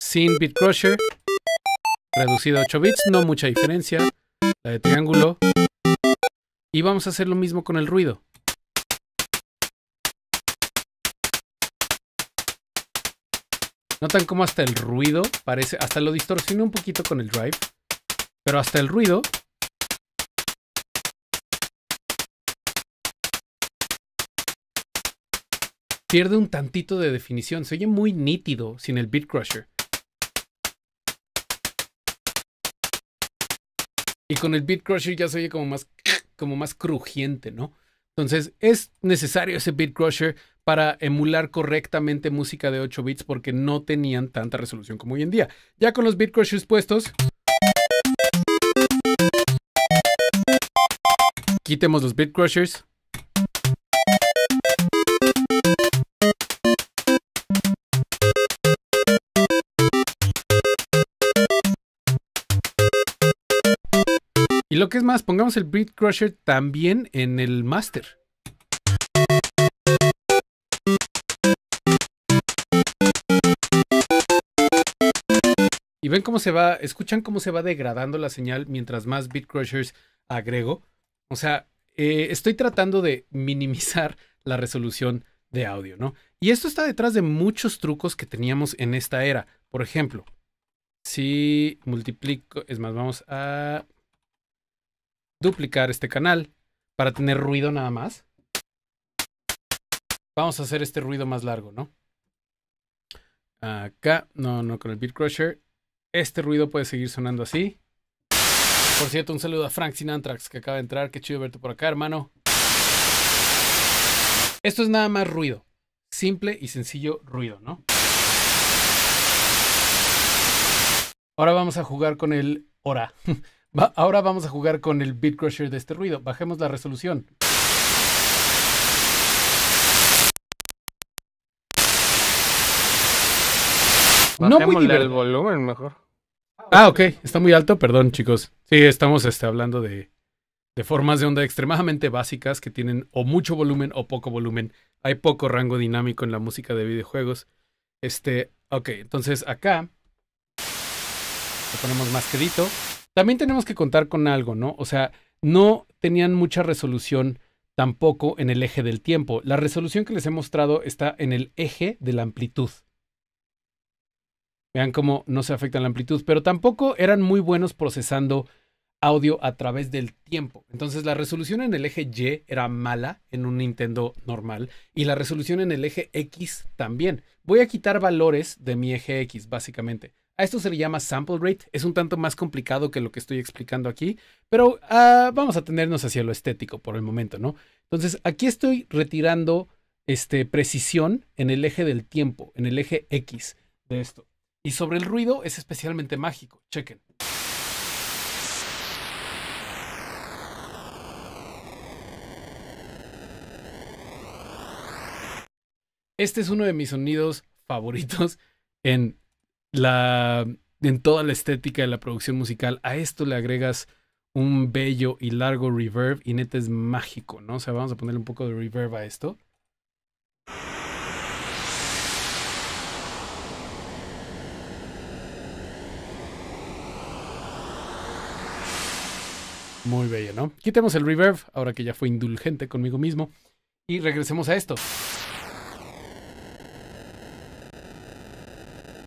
Sin bit crusher. Reducida a 8 bits, no mucha diferencia. La de triángulo. Y vamos a hacer lo mismo con el ruido. Notan cómo hasta el ruido parece, hasta lo distorsiona un poquito con el drive, pero hasta el ruido pierde un tantito de definición, se oye muy nítido sin el Beat Crusher. Y con el Beat Crusher ya se oye como más, como más crujiente, ¿no? Entonces es necesario ese Beat Crusher para emular correctamente música de 8 bits porque no tenían tanta resolución como hoy en día. Ya con los Crushers puestos, quitemos los Crushers. Y lo que es más, pongamos el Beat Crusher también en el master. y ven cómo se va, escuchan cómo se va degradando la señal mientras más beat crushers agrego. O sea, eh, estoy tratando de minimizar la resolución de audio, ¿no? Y esto está detrás de muchos trucos que teníamos en esta era. Por ejemplo, si multiplico, es más, vamos a duplicar este canal para tener ruido nada más. Vamos a hacer este ruido más largo, ¿no? Acá, no, no con el Beat Crusher. Este ruido puede seguir sonando así. Por cierto, un saludo a Frank Sinantrax que acaba de entrar. Qué chido verte por acá, hermano. Esto es nada más ruido. Simple y sencillo ruido, ¿no? Ahora vamos a jugar con el... Ahora. *laughs* Ahora vamos a jugar con el Beat Crusher de este ruido. Bajemos la resolución. no muy divertido. el volumen mejor. Ah, ok, está muy alto, perdón chicos. Sí, estamos este, hablando de, de formas de onda extremadamente básicas que tienen o mucho volumen o poco volumen. Hay poco rango dinámico en la música de videojuegos. Este, ok, entonces acá Le ponemos más crédito. También tenemos que contar con algo, ¿no? O sea, no tenían mucha resolución tampoco en el eje del tiempo. La resolución que les he mostrado está en el eje de la amplitud. Vean cómo no se afecta la amplitud, pero tampoco eran muy buenos procesando audio a través del tiempo. Entonces la resolución en el eje Y era mala en un Nintendo normal y la resolución en el eje X también. Voy a quitar valores de mi eje X básicamente. A esto se le llama sample rate, es un tanto más complicado que lo que estoy explicando aquí, pero ah, vamos a tenernos hacia lo estético por el momento, ¿no? Entonces aquí estoy retirando este, precisión en el eje del tiempo, en el eje X de esto. Y sobre el ruido es especialmente mágico. Chequen. Este es uno de mis sonidos favoritos en la en toda la estética de la producción musical. A esto le agregas un bello y largo reverb y neta es mágico, ¿no? O sea, vamos a ponerle un poco de reverb a esto. Muy bella, ¿no? Quitemos el reverb, ahora que ya fue indulgente conmigo mismo, y regresemos a esto.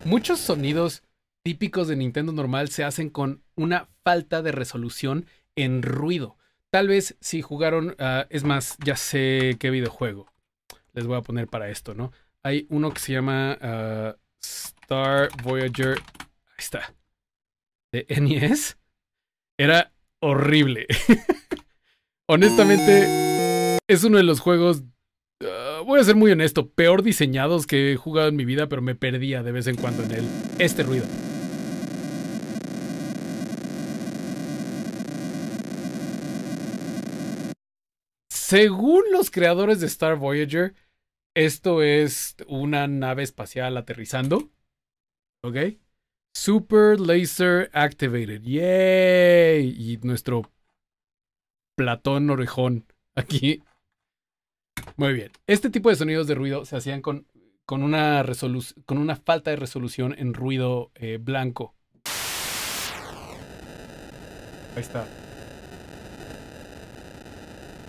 Muchos sonidos típicos de Nintendo normal se hacen con una falta de resolución en ruido. Tal vez si jugaron, ah, es más, ya sé qué videojuego les voy a poner para esto, ¿no? Hay uno que se llama ah, Star Voyager, ahí está, de NES. *laughs* E Era horrible. *laughs* Honestamente, es uno de los juegos, ah, voy a ser muy honesto, peor diseñados que he jugado en mi vida, pero me perdía de vez en cuando en él. Este ruido. Según los creadores de Star Voyager, esto es una nave espacial aterrizando. ¿Ok? Super Laser Activated. ¡Yay! Y nuestro Platón Orejón aquí. Muy bien. Este tipo de sonidos de ruido se hacían con, con, una, con una falta de resolución en ruido eh, blanco. Ahí está.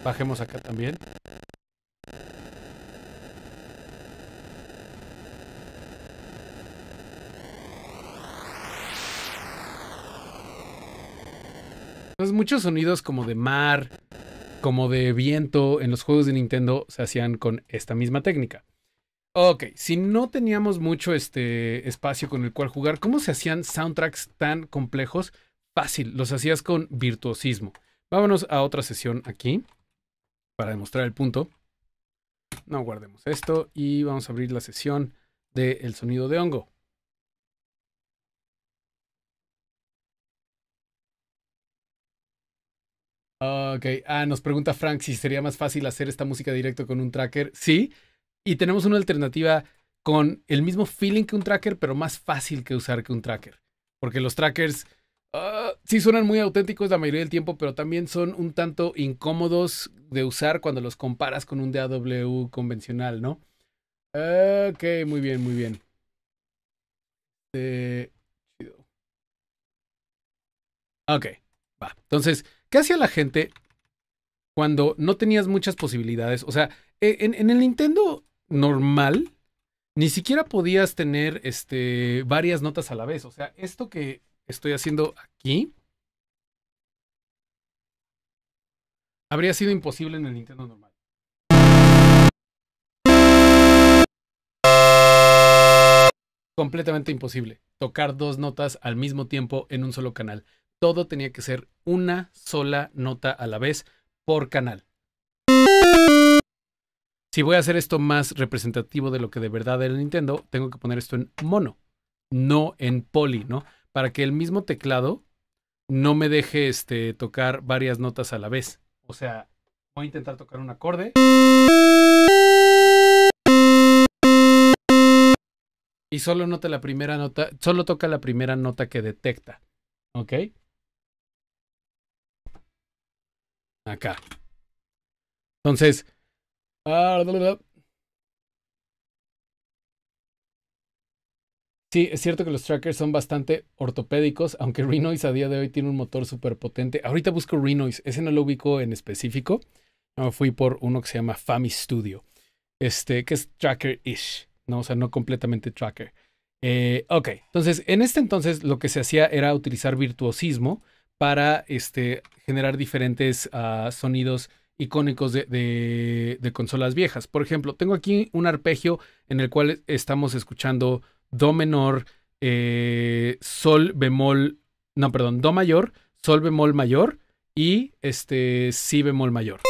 Bajemos acá también. Entonces muchos sonidos como de mar, como de viento en los juegos de Nintendo se hacían con esta misma técnica. Ok, si no teníamos mucho este espacio con el cual jugar, ¿cómo se hacían soundtracks tan complejos? Fácil, los hacías con virtuosismo. Vámonos a otra sesión aquí para demostrar el punto. No guardemos esto y vamos a abrir la sesión del sonido de hongo. Ah, ok, ah, nos pregunta Frank si sería más fácil hacer esta música directo con un tracker. Sí, y tenemos una alternativa con el mismo feeling que un tracker, pero más fácil que usar que un tracker. Porque los trackers ah, sí suenan muy auténticos la mayoría del tiempo, pero también son un tanto incómodos de usar cuando los comparas con un DAW convencional, ¿no? Ok, muy bien, muy bien. Eh, ok, va. Entonces, ¿Qué hacía la gente cuando no tenías muchas posibilidades? O sea, e, en, el Nintendo normal, ni siquiera podías tener este, varias notas a la vez. O sea, esto que estoy haciendo aquí habría sido imposible en el Nintendo normal. Completamente imposible tocar dos notas al mismo tiempo en un solo canal todo tenía que ser una sola nota a la vez por canal. Si voy a hacer esto más representativo de lo que de verdad era Nintendo, tengo que poner esto en mono, no en poli, ¿no? Para que el mismo teclado no me deje este, tocar varias notas a la vez. O sea, voy a intentar tocar un acorde. Y solo nota la primera nota, solo toca la primera nota que detecta. ¿Ok? Acá. Entonces. Ah, sí, es cierto que los trackers son bastante ortopédicos, aunque *laughs* Renoise a día de hoy tiene un motor súper potente. Ahorita busco Renoise, ese no lo ubico en específico. No, fui por uno que se llama Fami Studio, este, que es tracker-ish, ¿no? O sea, no completamente tracker. Eh, ok, entonces, en este entonces lo que se hacía era utilizar virtuosismo para este, generar diferentes ah, sonidos icónicos de, consolas viejas. Por ejemplo, tengo aquí un arpegio en el cual estamos escuchando Do menor, eh, Sol bemol, no, perdón, Do mayor, Sol bemol mayor y este Si bemol mayor.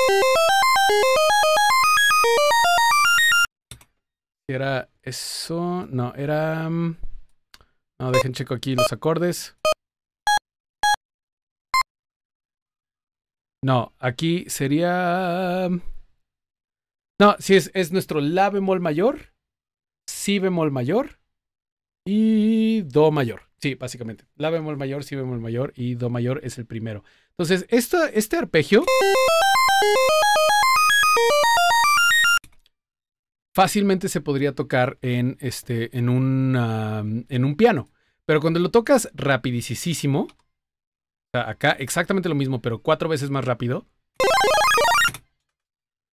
Era eso, no, era... Mm, no, dejen checo aquí los acordes. No, aquí sería. No, sí, es, es nuestro La bemol mayor, Si bemol mayor y Do mayor. Sí, básicamente. La bemol mayor, Si bemol mayor y Do mayor es el primero. Entonces, este arpegio. Fácilmente se podría tocar en, este, un, en un piano. Pero cuando lo tocas rapidísimo acá exactamente lo mismo, pero cuatro veces más rápido,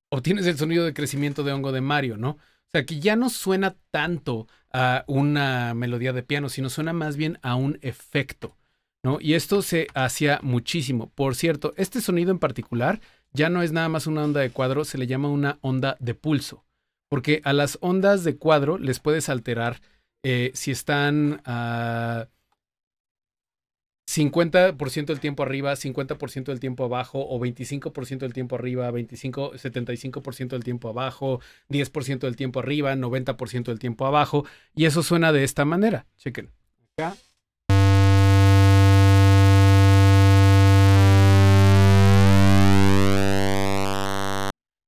O tienes el sonido de crecimiento de hongo de Mario, ¿no? O sea, que ya no suena tanto a una melodía de piano, sino suena más bien a un efecto, ¿no? Y esto se hacía muchísimo. Por cierto, este sonido en particular ya no es nada más una onda de cuadro, se le llama una onda de pulso, porque a las ondas de cuadro les puedes alterar eh, si están... Ah, 50% del tiempo arriba, 50% del tiempo abajo, o 25% del tiempo arriba, 25, 75% del tiempo abajo, 10% del tiempo arriba, 90% del tiempo abajo. Y eso suena de esta manera. Chequen.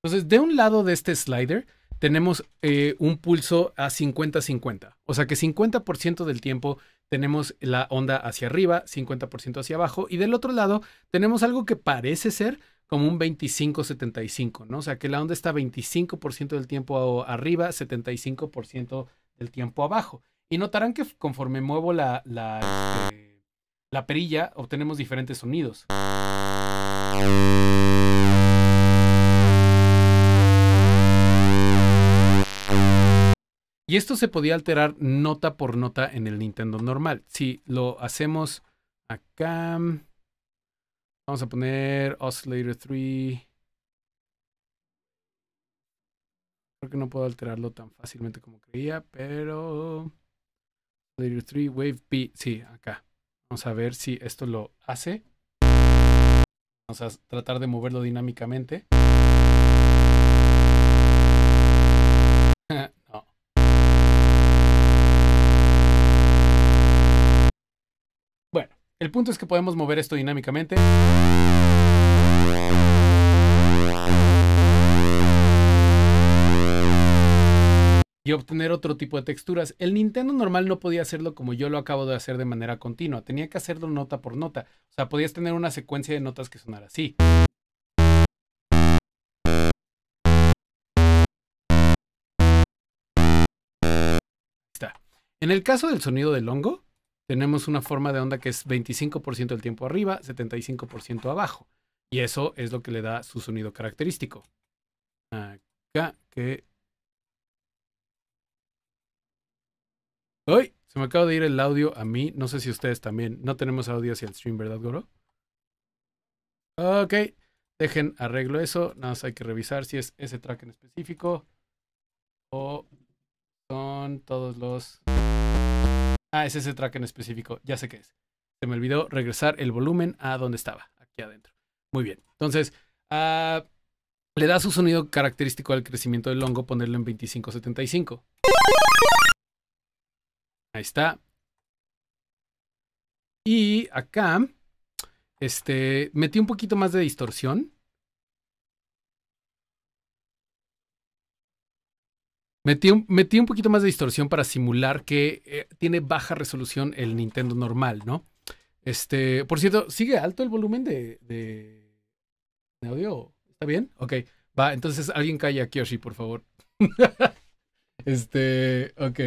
Entonces, de un lado de este slider tenemos eh, un pulso a 50-50. O sea que 50% del tiempo tenemos la onda hacia arriba, 50% hacia abajo, y del otro lado tenemos algo que parece ser como un 25-75, ¿no? O sea, que la onda está 25% del tiempo arriba, 75% del tiempo abajo. Y notarán que conforme muevo la, la, este, la perilla, obtenemos diferentes sonidos. Y esto se podía alterar nota por nota en el Nintendo normal. Si lo hacemos acá, vamos a poner Oscillator 3. Creo que no puedo alterarlo tan fácilmente como creía, pero... Oscillator 3, Wave B, sí, acá. Vamos a ver si esto lo hace. Vamos a tratar de moverlo dinámicamente. El punto es que podemos mover esto dinámicamente. y obtener otro tipo de texturas. El Nintendo normal no podía hacerlo como yo lo acabo de hacer de manera continua, tenía que hacerlo nota por nota, o sea, podías tener una secuencia de notas que sonara así. En el caso del sonido del hongo, tenemos una forma de onda que es 25% del tiempo arriba, 75% abajo. Y eso es lo que le da su sonido característico. Acá que... Uy, Se me acaba de ir el audio a mí. No sé si ustedes también. No tenemos audio hacia el stream, ¿verdad, Goro? Ok. Dejen, arreglo eso. Nada más hay que revisar si es ese track en específico. O son todos los... Ah, es ese track en específico, ya sé qué es. Se me olvidó regresar el volumen a donde estaba, aquí adentro. Muy bien, entonces ah, le da su sonido característico al crecimiento del hongo ponerlo en 2575. Ahí está. Y acá, este, metí un poquito más de distorsión Metí un, poquito más de distorsión para simular que eh, tiene baja resolución el Nintendo normal, ¿no? Este, por cierto, ¿sigue alto el volumen de, audio? ¿Está bien? Ok, va, entonces alguien calla a Kyoshi, por favor. *laughs* este, ok.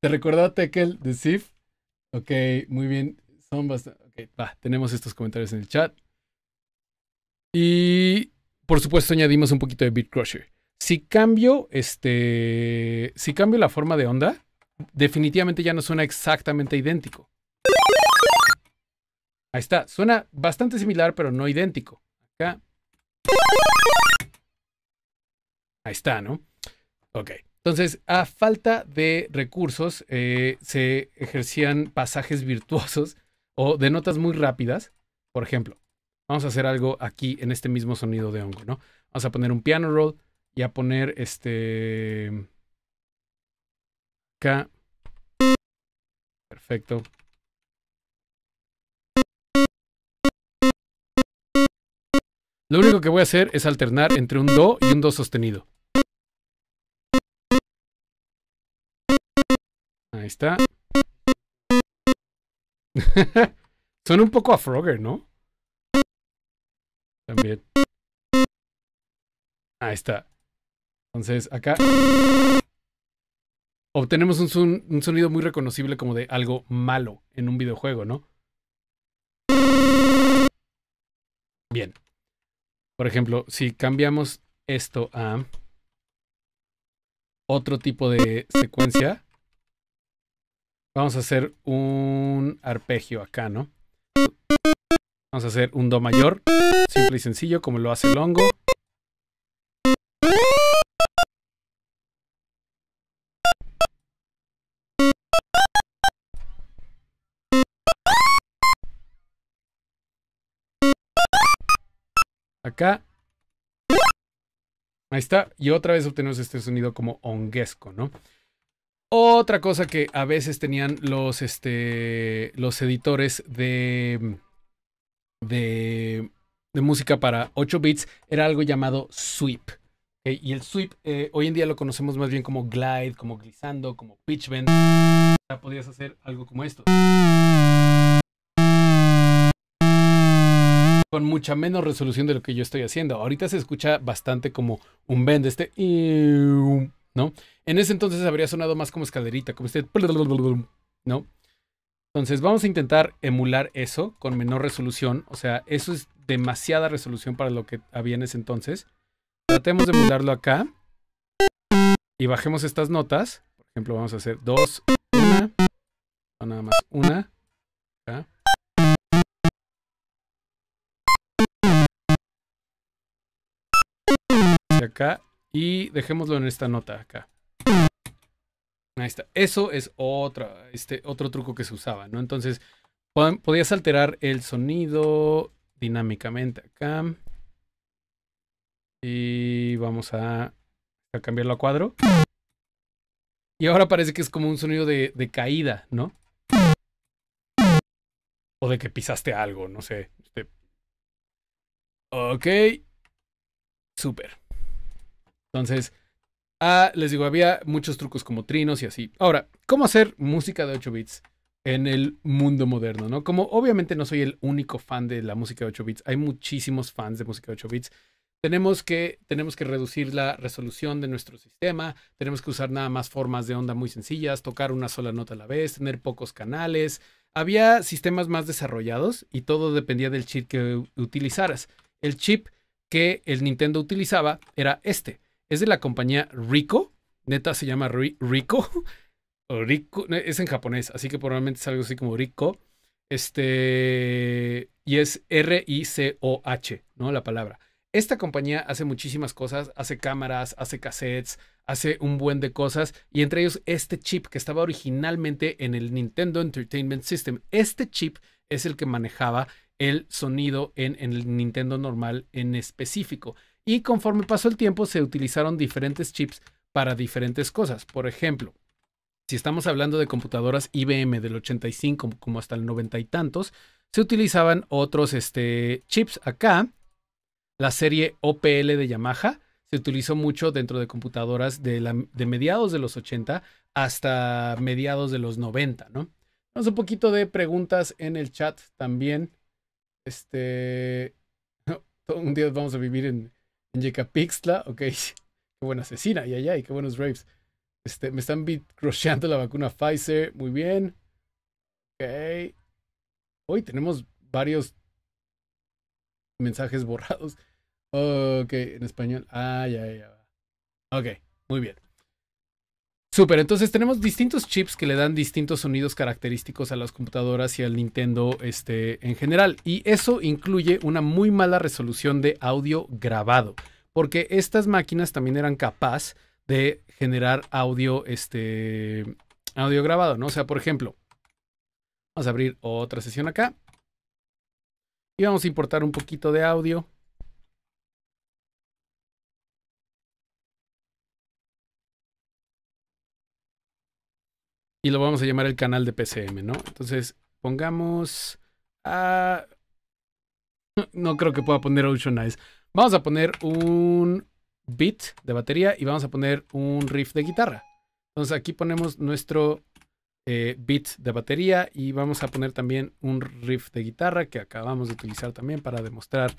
¿Te recordó Tekel de Sif? Ok, muy bien. Son bastante. Ok, va, tenemos estos comentarios en el chat. Y por supuesto, añadimos un poquito de Beat Crusher si cambio, este, si cambio la forma de onda, definitivamente ya no suena exactamente idéntico. Ahí está, suena bastante similar, pero no idéntico. Acá. Ahí está, ¿no? Ok. Entonces, a falta de recursos, eh, se ejercían pasajes virtuosos o de notas muy rápidas. Por ejemplo, vamos a hacer algo aquí en este mismo sonido de hongo, ¿no? Vamos a poner un piano roll y a poner este... Acá. Perfecto. Lo único que voy a hacer es alternar entre un do y un do sostenido. Ahí está. son *laughs* un poco a Frogger, ¿no? También. Ahí está. Entonces, acá obtenemos un, sonido muy reconocible como de algo malo en un videojuego, ¿no? Bien. Por ejemplo, si cambiamos esto a otro tipo de secuencia, vamos a hacer un arpegio acá, ¿no? Vamos a hacer un do mayor, simple y sencillo, como lo hace Longo. acá. Ahí está. Y otra vez obtenemos este sonido como honguesco, ¿no? Otra cosa que a veces tenían los, este, los editores de, de, música para 8 bits era algo llamado sweep. Y el sweep eh, hoy en día lo conocemos más bien como glide, como glissando, como pitch bend. Podías hacer algo como esto. con mucha menos resolución de lo que yo estoy haciendo. Ahorita se escucha bastante como un bend, este, ¿no? En ese entonces habría sonado más como escalerita, como este, *laughs* ¿no? Entonces vamos a intentar emular eso con menor resolución. O sea, eso es demasiada resolución para lo que había en ese entonces. Tratemos de emularlo acá. Y bajemos estas notas. Por ejemplo, vamos a hacer dos, una. nada más una. Acá. acá y dejémoslo en esta nota acá. Ahí está. Eso es otra, este, otro truco que se usaba, ¿no? Entonces, podías alterar el sonido dinámicamente acá. Y vamos a, cambiarlo a cuadro. Y ahora parece que es como un sonido de, de caída, ¿no? O de que pisaste algo, no sé. Este. Ok. Súper. Entonces, ah, les digo, había muchos trucos como trinos y así. Ahora, ¿cómo hacer música de 8 bits en el mundo moderno? ¿no? Como obviamente no soy el único fan de la música de 8 bits, hay muchísimos fans de música de 8 bits. Tenemos que, tenemos que reducir la resolución de nuestro sistema, tenemos que usar nada más formas de onda muy sencillas, tocar una sola nota a la vez, tener pocos canales. Había sistemas más desarrollados y todo dependía del chip que utilizaras. El chip que el Nintendo utilizaba era este. Es de la compañía Rico. Neta se llama Rico. *laughs* Rico. Es en japonés, así que probablemente es algo así como Rico. Este. Y es R-I-C-O-H, ¿no? La palabra. Esta compañía hace muchísimas cosas, hace cámaras, hace cassettes, hace un buen de cosas, y entre ellos este chip que estaba originalmente en el Nintendo Entertainment System. Este chip es el que manejaba el sonido en el Nintendo normal en específico y conforme pasó el tiempo se utilizaron diferentes chips para diferentes cosas. Por ejemplo, si estamos hablando de computadoras IBM del 85 como hasta el 90 y tantos, se utilizaban otros este, chips acá. La serie OPL de Yamaha se utilizó mucho dentro de computadoras de, de mediados de los 80 hasta mediados de los 90, ¿no? Vamos un poquito de preguntas en el chat también. Este, *laughs* un día vamos a vivir en en Pixla, ok. *laughs* Qué buena asesina, y ya, y qué buenos rapes. Este, me están bitcrocheando la vacuna Pfizer, muy bien. Ok. Hoy tenemos varios mensajes borrados. Ok, en español. Ah, ya, ya. Ok, muy bien. Super. entonces tenemos distintos chips que le dan distintos sonidos característicos a las computadoras y al Nintendo este, en general. Y eso incluye una muy mala resolución de audio grabado, porque estas máquinas también eran capaces de generar audio, este, audio grabado, ¿no? O sea, por ejemplo, vamos a abrir otra sesión acá y vamos a importar un poquito de audio. y lo vamos a llamar el canal de PCM, ¿no? Entonces, pongamos no creo que pueda poner Ocean Eyes. Vamos a poner un beat de batería y vamos a poner un riff de guitarra. Entonces aquí ponemos nuestro eh, beat de batería y vamos a poner también un riff de guitarra que acabamos de utilizar también para demostrar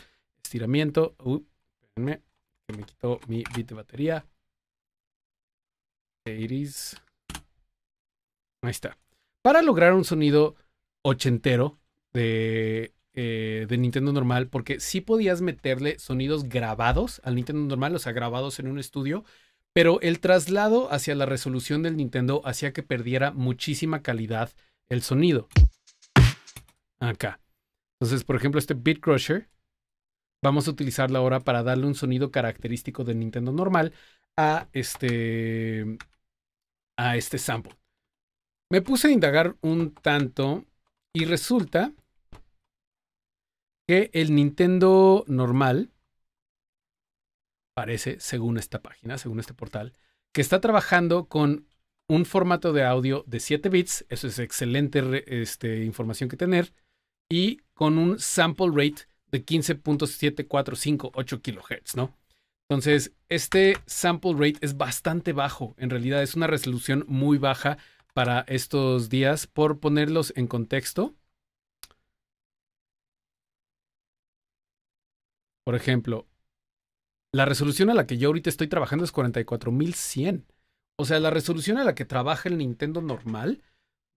estiramiento. Uy, uh, espérenme, que me quitó mi beat de batería. Iris. Ahí está. Para lograr un sonido ochentero de, eh, de Nintendo normal, porque sí podías meterle sonidos grabados al Nintendo normal, o sea, grabados en un estudio, pero el traslado hacia la resolución del Nintendo hacía que perdiera muchísima calidad el sonido. Acá. Entonces, por ejemplo, este Beat Crusher, vamos a utilizarlo ahora para darle un sonido característico de Nintendo normal a este, a este sample. Me puse a indagar un tanto y resulta que el Nintendo normal parece, según esta página, según este portal, que está trabajando con un formato de audio de 7 bits, eso es excelente este, información que tener, y con un sample rate de 15.7458 kHz, ¿no? Entonces, este sample rate es bastante bajo, en realidad es una resolución muy baja para estos días por ponerlos en contexto. Por ejemplo, la resolución a la que yo ahorita estoy trabajando es 44100. O sea, la resolución a la que trabaja el Nintendo normal,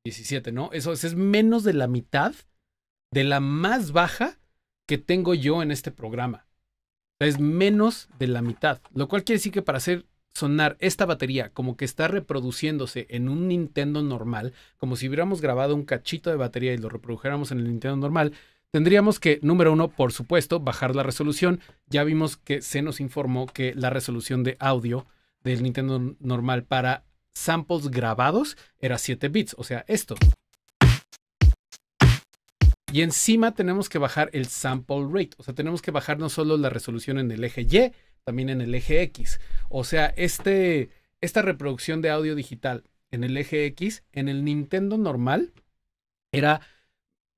17, ¿no? Eso es, es menos de la mitad de la más baja que tengo yo en este programa. Es menos de la mitad, lo cual quiere decir que para hacer sonar esta batería como que está reproduciéndose en un Nintendo normal, como si hubiéramos grabado un cachito de batería y lo reprodujéramos en el Nintendo normal, tendríamos que, número uno, por supuesto, bajar la resolución. Ya vimos que se nos informó que la resolución de audio del Nintendo normal para samples grabados era 7 bits, o sea, esto. Y encima tenemos que bajar el sample rate, o sea, tenemos que bajar no solo la resolución en el eje Y, también en el eje X. O sea, este, esta reproducción de audio digital en el eje X, en el Nintendo normal, era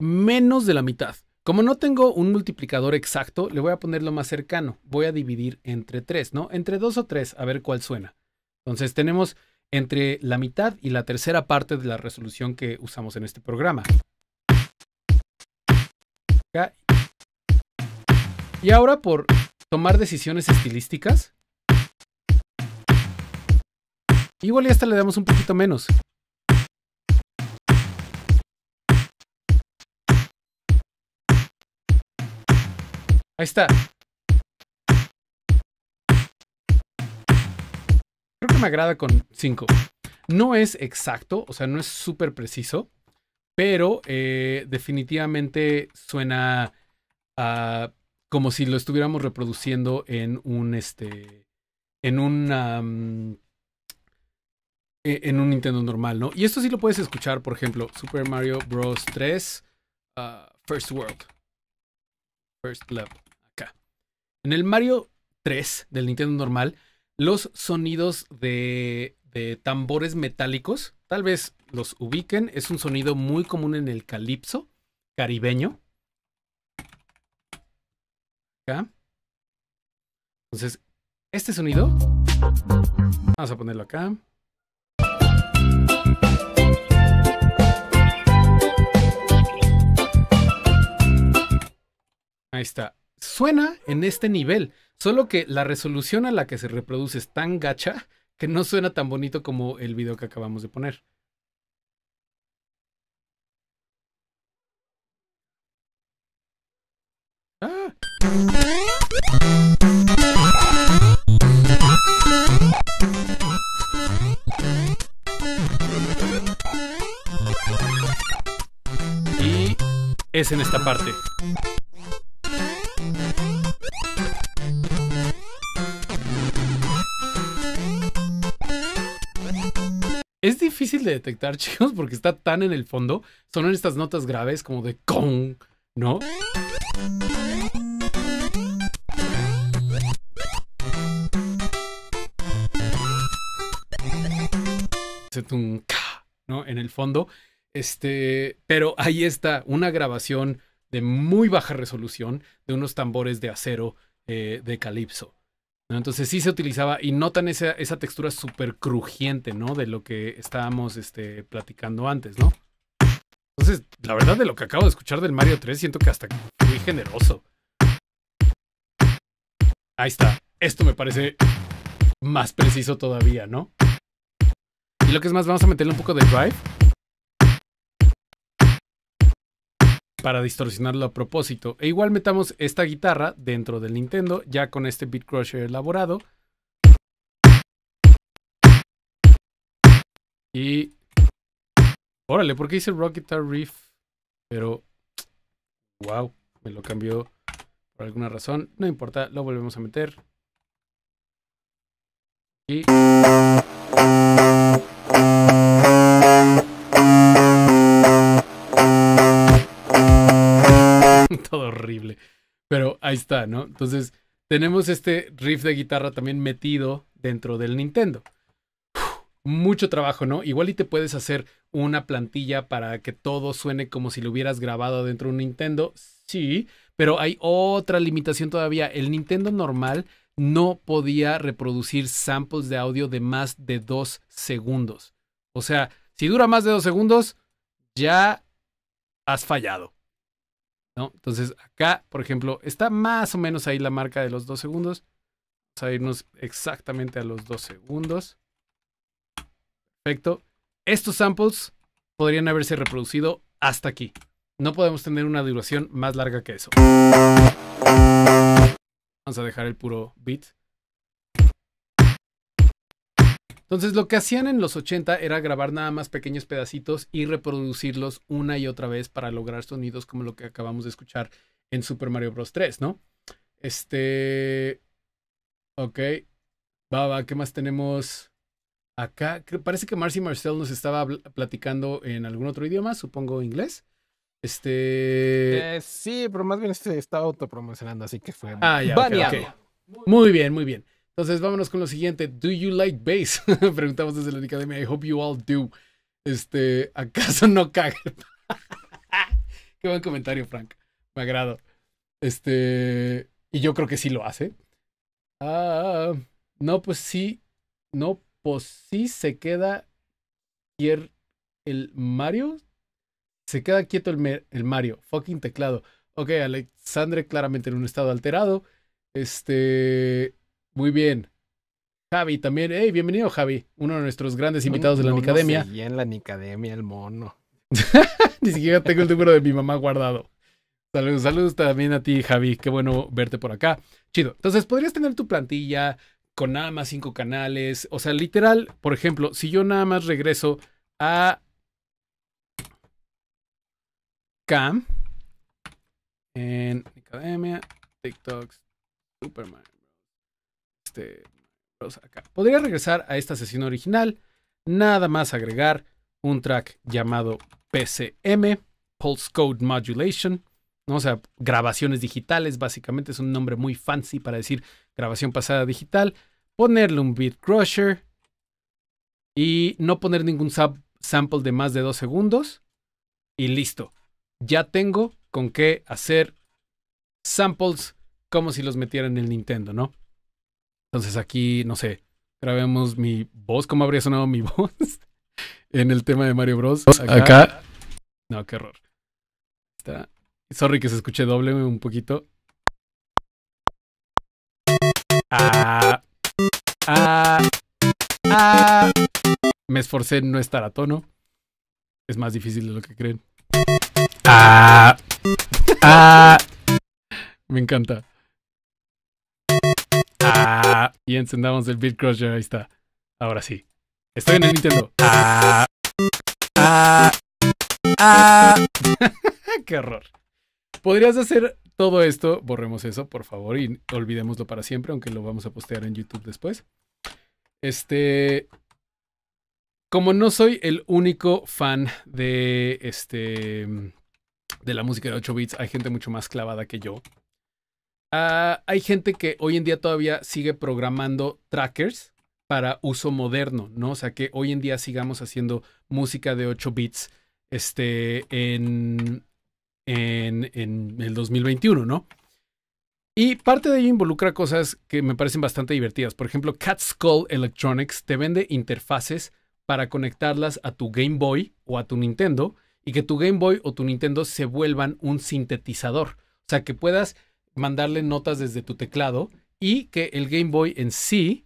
menos de la mitad. Como no tengo un multiplicador exacto, le voy a poner lo más cercano. Voy a dividir entre 3, ¿no? Entre 2 o 3, a ver cuál suena. Entonces tenemos entre la mitad y la tercera parte de la resolución que usamos en este programa. Y ahora por tomar decisiones estilísticas. Igual y hasta le damos un poquito menos. Ahí está. Creo que me agrada con 5. No es exacto, o sea, no es súper preciso, pero eh, definitivamente suena a como si lo estuviéramos reproduciendo en un este en un mm, e-, en un Nintendo normal, ¿no? Y esto sí lo puedes escuchar, por ejemplo, Super Mario Bros 3 ah, First World First Love acá. En el Mario 3 del Nintendo normal, los sonidos de de tambores metálicos, tal vez los ubiquen, es un sonido muy común en el calipso caribeño entonces, este sonido. Vamos a ponerlo acá. Ahí está. Suena en este nivel, solo que la resolución a la que se reproduce es tan gacha que no suena tan bonito como el video que acabamos de poner. Y es en esta parte. Es difícil de detectar, *laughs* chicos, porque está tan en el fondo. Son estas notas graves como de con, ¿no? ¿no? En el fondo. Este, pero ahí está una grabación de muy baja resolución de unos tambores de acero eh, de calipso. Entonces sí se utilizaba y notan esa, textura súper crujiente, ¿no? De lo que estábamos este, platicando antes, ¿no? Entonces, la verdad de lo que acabo de escuchar del Mario 3, siento que hasta muy generoso. Ahí está. Esto me parece más preciso todavía, ¿no? Y lo que es más, vamos a meterle un poco de drive. Para distorsionarlo a propósito. E igual metamos esta guitarra dentro del Nintendo, ya con este Beat Crusher elaborado. Y... Órale, ¿por qué hice Rock Guitar Riff? Pero... Wow, me lo cambió por alguna razón. No importa, lo volvemos a meter. Y... ahí está, ¿no? Entonces, tenemos este riff de guitarra también metido dentro del Nintendo. mucho trabajo, ¿no? Igual y te puedes hacer una plantilla para que todo suene como si lo hubieras grabado dentro de un Nintendo. Sí, pero hay otra limitación todavía. El Nintendo normal no podía reproducir samples de audio de más de dos segundos. O sea, si dura más de dos segundos, ya has fallado. Entonces, acá, por ejemplo, está más o menos ahí la marca de los dos segundos. Vamos a irnos exactamente a los dos segundos. Perfecto. Estos samples podrían haberse reproducido hasta aquí. No podemos tener una duración más larga que eso. Vamos a dejar el puro beat. Entonces lo que hacían en los 80 era grabar nada más pequeños pedacitos y reproducirlos una y otra vez para lograr sonidos como lo que acabamos de escuchar en Super Mario Bros. 3, ¿no? Este... Ok. va, ¿qué más tenemos acá? Parece que Marcy Marcel nos estaba platicando en algún otro idioma, supongo inglés. Este. Eh, sí, pero más bien se este estaba autopromocionando, así que fue. Ah, ya. Muy bien, muy bien. Entonces, vámonos con lo siguiente. ¿Do you like bass? *laughs* Preguntamos desde la academia. I hope you all do. Este, ¿acaso no cagan? *laughs* Qué buen comentario, Frank. Me agrado. Este, y yo creo que sí lo hace. Ah, no, pues sí. No, pues sí se queda quieto el Mario. Se queda quieto el, el Mario. Fucking teclado. Ok, Alexandre claramente en un estado alterado. Este, muy bien. Javi también. Hey, bienvenido, Javi. Uno de nuestros grandes invitados de la Nicademia. No, en la Nicademia, el mono. *laughs* Ni siquiera tengo el número de mi mamá guardado. Saludos, saludos también a ti, Javi. Qué bueno verte por acá. Chido. Entonces, podrías tener tu plantilla con nada más cinco canales. O sea, literal, por ejemplo, si yo nada más regreso a Cam en Nicademia, TikToks, Superman. Este, pues, Podría regresar a esta sesión original, nada más agregar un track llamado PCM, Pulse Code Modulation, ¿no? o sea, grabaciones digitales, básicamente es un nombre muy fancy para decir grabación pasada digital, ponerle un beat crusher y no poner ningún sample de más de dos segundos y listo. Ya tengo con qué hacer samples como si los metieran en el Nintendo, ¿no? Entonces aquí, no sé, grabemos mi voz, cómo habría sonado mi *laughs* voz en el tema de Mario Bros. Acá. No, qué error. Está. Sorry que se escuche doble un poquito. Ah. Ah. Ah. Me esforcé en no estar a tono. Es más difícil de lo que creen. *laughs* Me encanta y encendamos el Beat Crusher. Ahí está. Ahora sí. Estoy en el Nintendo. *laughs* Qué horror. Podrías hacer todo esto. Borremos eso, por favor, y olvidémoslo para siempre, aunque lo vamos a postear en YouTube después. Este. Como no soy el único fan de este. de la música de 8 bits, hay gente mucho más clavada que yo Ah, hay gente que hoy en día todavía sigue programando trackers para uso moderno, ¿no? O sea, que hoy en día sigamos haciendo música de 8 bits este, en, en, en el 2021, ¿no? Y parte de ello involucra cosas que me parecen bastante divertidas. Por ejemplo, Catskull Electronics te vende interfaces para conectarlas a tu Game Boy o a tu Nintendo y que tu Game Boy o tu Nintendo se vuelvan un sintetizador. O sea, que puedas mandarle notas desde tu teclado y que el Game Boy en sí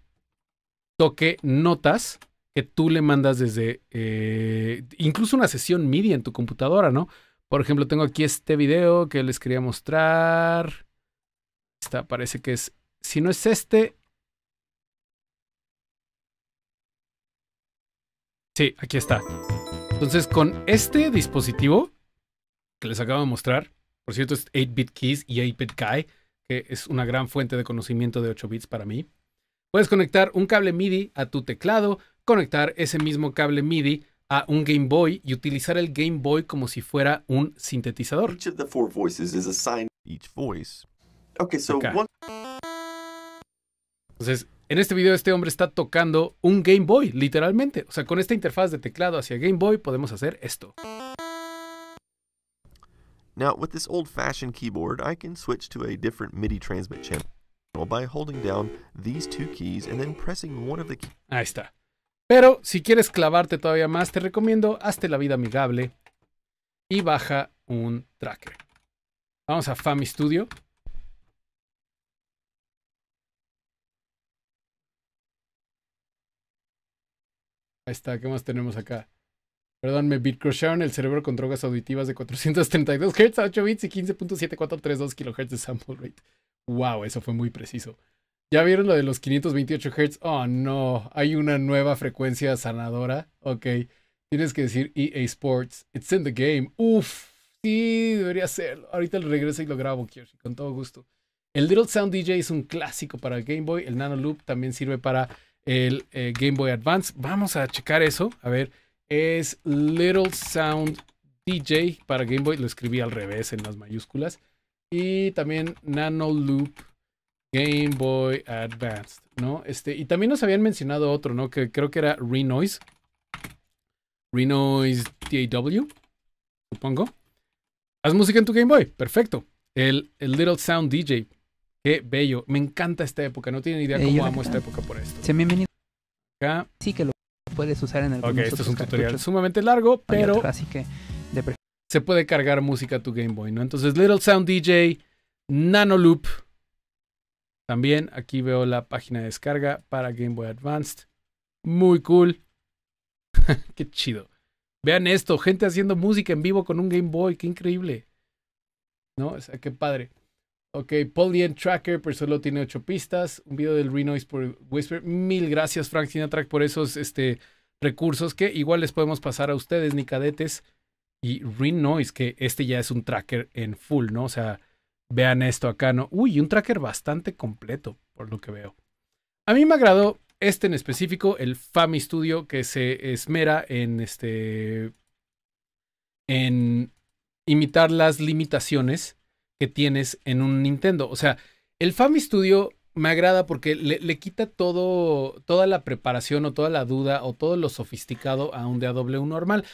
toque notas que tú le mandas desde eh, incluso una sesión MIDI en tu computadora, ¿no? Por ejemplo, tengo aquí este video que les quería mostrar. Esta parece que es, si no es este... Sí, aquí está. Entonces, con este dispositivo que les acabo de mostrar, por cierto, es 8-bit keys y 8-bit guy, que es una gran fuente de conocimiento de 8 bits para mí. Puedes conectar un cable MIDI a tu teclado, conectar ese mismo cable MIDI a un Game Boy y utilizar el Game Boy como si fuera un sintetizador. Okay, Entonces, en este video este hombre está tocando un Game Boy, literalmente. O sea, con esta interfaz de teclado hacia Game Boy podemos hacer esto. Now with this old fashioned keyboard I can switch to a different MIDI transmit channel by holding down these two keys and then pressing one of the keys. Ahí está. Pero si quieres clavarte todavía más te recomiendo hazte la vida amigable y baja un tracker. Vamos a Fami Studio. Ahí está, ¿qué más tenemos acá? Perdón, me bitcrocharon el cerebro con drogas auditivas de 432 Hz a 8 bits y 15.7432 kHz de sample rate. Wow, eso fue muy preciso. ¿Ya vieron lo de los 528 Hz? Oh, no. Hay una nueva frecuencia sanadora. Ok. Tienes que decir EA Sports. It's in the game. Uf. Sí, debería ser. Ahorita lo regreso y lo grabo, con todo gusto. El Little Sound DJ es un clásico para el Game Boy. El Nano Loop también sirve para el eh, Game Boy Advance. Vamos a checar eso. A ver es Little Sound DJ para Game Boy. Lo escribí al revés en las mayúsculas. Y también Nano Loop Game Boy Advanced, ¿no? Este, y también nos habían mencionado otro, ¿no? Que creo que era Renoise. Renoise DAW, supongo. Haz música en tu Game Boy, perfecto. El, Little Sound DJ. Qué bello. Me encanta esta época. No tienen idea cómo amo esta época por esto. Se me venido. Acá. Sí que lo puedes usar en el Ok, esto es un tutorial sumamente largo, pero... que se puede cargar música a tu Game Boy, ¿no? Entonces, Little Sound DJ, Nano Loop. También aquí veo la página de descarga para Game Boy Advanced. Muy cool. *laughs* Qué chido. Vean esto, gente haciendo música en vivo con un Game Boy, qué increíble. ¿No? O qué padre. Ok, Polyend Tracker, pero solo tiene ocho pistas. Un video del Renoise por Whisper. Mil gracias, Frank Sinatrack, por esos este, recursos que igual les podemos pasar a ustedes, ni cadetes. Y Renoise, que este ya es un tracker en full, ¿no? O sea, vean esto acá, ¿no? Uy, un tracker bastante completo, por lo que veo. A mí me agradó este en específico, el Fami Studio, que se esmera en este. en imitar las limitaciones que tienes en un Nintendo. O sea, el Fami Studio me agrada porque le, le, quita todo, toda la preparación o toda la duda o todo lo sofisticado a un DAW normal.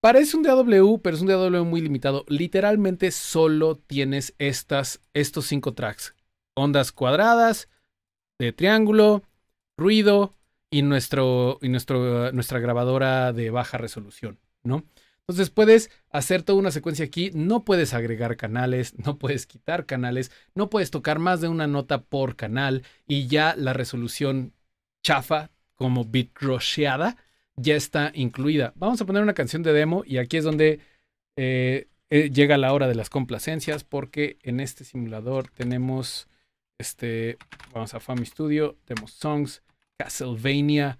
Parece un DAW, pero es un DAW muy limitado. Literalmente solo tienes estas, estos cinco tracks. Ondas cuadradas, de triángulo, ruido y, nuestro, y nuestro, nuestra grabadora de baja resolución, ¿no? Entonces puedes hacer toda una secuencia aquí, no puedes agregar canales, *laughs* no puedes quitar canales, no puedes tocar más de una nota por canal y ya la resolución chafa como bitrosheada ya está incluida. Vamos a poner una canción de demo y aquí es donde eh, eh, llega la hora de las complacencias porque en este simulador tenemos este, vamos a Family Studio, tenemos Songs, Castlevania,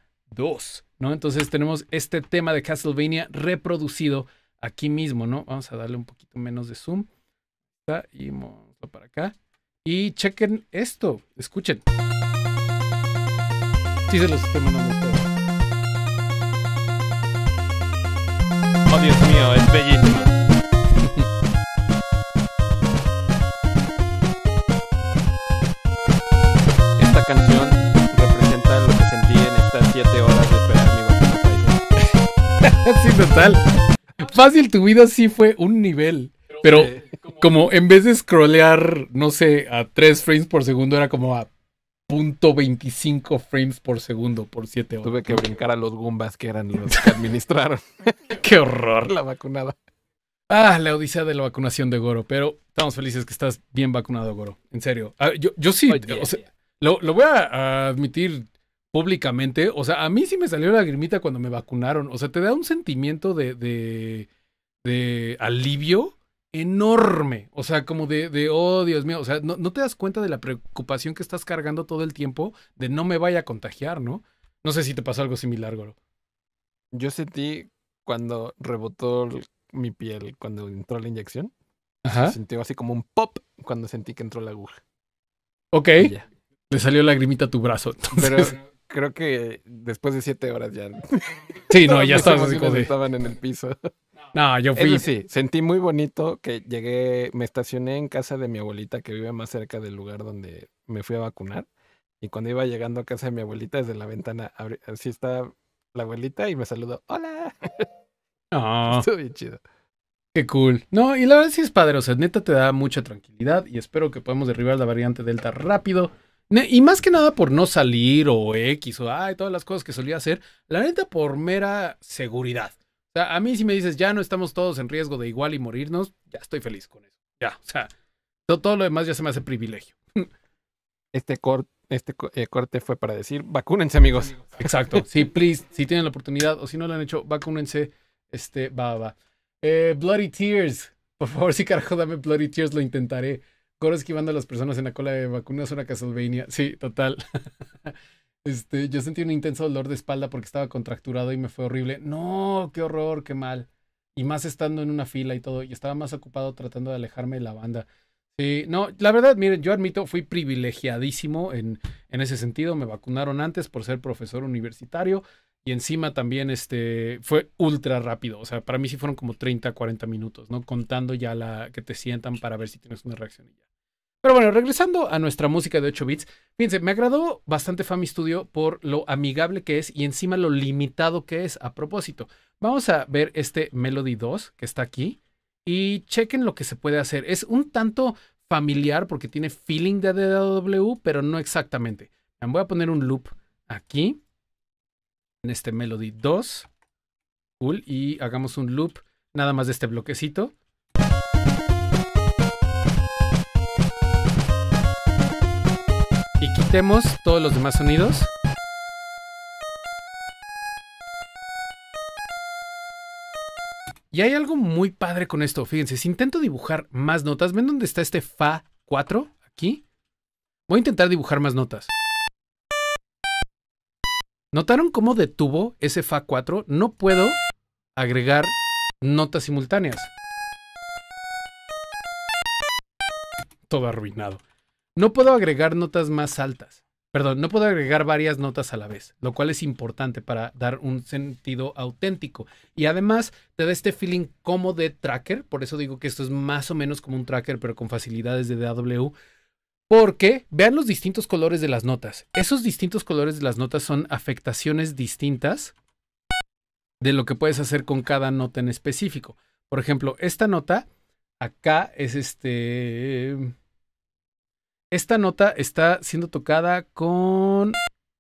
¿no? Entonces tenemos este tema de Castlevania reproducido aquí mismo, ¿no? Vamos a darle un poquito menos de zoom. Y vamos para acá. Y chequen esto, escuchen. Sí se los estoy Oh, Dios mío, es bellísimo. Fácil, tu vida sí fue un nivel. Pero como en vez de scrollear, no sé, a 3 frames por segundo, era como a .25 frames por segundo por 7 horas. Tuve que brincar a los Goombas que eran los que administraron. *laughs* ¡Qué horror! La vacunada. Ah, la odisea de la vacunación de Goro. Pero estamos felices que estás bien vacunado, Goro. En serio. Ah, yo, yo sí, lo, lo, voy a admitir públicamente, o sea, a mí sí me salió la grimita cuando me vacunaron, o sea, te da un sentimiento de, de, alivio enorme, o sea, como de, de oh Dios mío, o sea, no, te das cuenta de la preocupación que estás cargando todo el tiempo de no me vaya a contagiar, ¿no? No sé si te pasó algo similar, Goro. Yo sentí cuando rebotó mi piel, cuando entró la inyección, Ajá. se así como un pop cuando sentí que entró la aguja. Ok. Le salió lagrimita a tu brazo. Pero creo que después de siete horas ya. *laughs* Sí, no, ya Estaban en el piso. No, yo fui. sí, sentí muy bonito que llegué, me estacioné en casa de mi abuelita que vive más cerca del lugar donde me fui a vacunar. Y cuando iba llegando a casa de mi abuelita, desde la ventana, así está la abuelita y me saludó. ¡Hola! *laughs* Ah. *laughs* Estuvo bien chido. Qué cool. No, y la verdad sí es padre. O sea, neta te da mucha tranquilidad y espero que podamos derribar la variante Delta rápido. Y más que nada por no salir o X o ay, todas las cosas que solía hacer, la neta por mera seguridad. O sea, a mí si me dices, ya no estamos todos en riesgo de igual y morirnos, ya estoy feliz con eso. Ya, o sea, todo, lo demás ya se me hace privilegio. Este, este eh, corte fue para decir, vacúnense amigos. Exacto, sí, please, si tienen la oportunidad o si no lo han hecho, vacúnense. Este, va, va. Eh, Bloody Tears, por favor, sí carajo, dame Bloody Tears, lo intentaré. Coro esquivando a las personas en la cola de vacunas una Castlevania. Sí, total. *laughs* este, yo sentí un intenso dolor de espalda porque estaba contracturado y me fue horrible. No, qué horror, qué mal. Y más estando en una fila y todo. Y estaba más ocupado tratando de alejarme de la banda. Sí, no, la verdad, miren, yo admito, fui privilegiadísimo en, en ese sentido. Me vacunaron antes por ser profesor universitario. Y encima también este, fue ultra rápido. O sea, para mí sí fueron como 30, 40 minutos, ¿no? Contando ya la que te sientan para ver si tienes una reacción y ya. Pero bueno, regresando a nuestra música de 8 bits, fíjense, me agradó bastante Fami Studio por lo amigable que es y encima lo limitado que es. A propósito, vamos a ver este Melody 2 que está aquí y chequen lo que se puede hacer. Es un tanto familiar porque tiene feeling de DAW, pero no exactamente. voy a poner un loop aquí en este Melody 2. Y hagamos un loop nada más de este bloquecito. Y quitemos todos los demás sonidos. Y hay algo muy padre con esto. Fíjense, si intento dibujar más notas, ¿ven dónde está este Fa 4 aquí? Voy a intentar dibujar más notas. ¿Notaron cómo detuvo ese Fa4? No puedo agregar notas simultáneas. Todo arruinado. No puedo agregar notas más altas. Perdón, no puedo agregar varias notas a la vez, lo cual es importante para dar un sentido auténtico. Y además te da este feeling como de tracker, por eso digo que esto es más o menos como un tracker, pero con facilidades de DAW, porque vean los distintos colores de las notas. Esos distintos colores de las notas son afectaciones distintas de lo que puedes hacer con cada nota en específico. Por ejemplo, esta nota acá es este... Esta nota está siendo tocada con...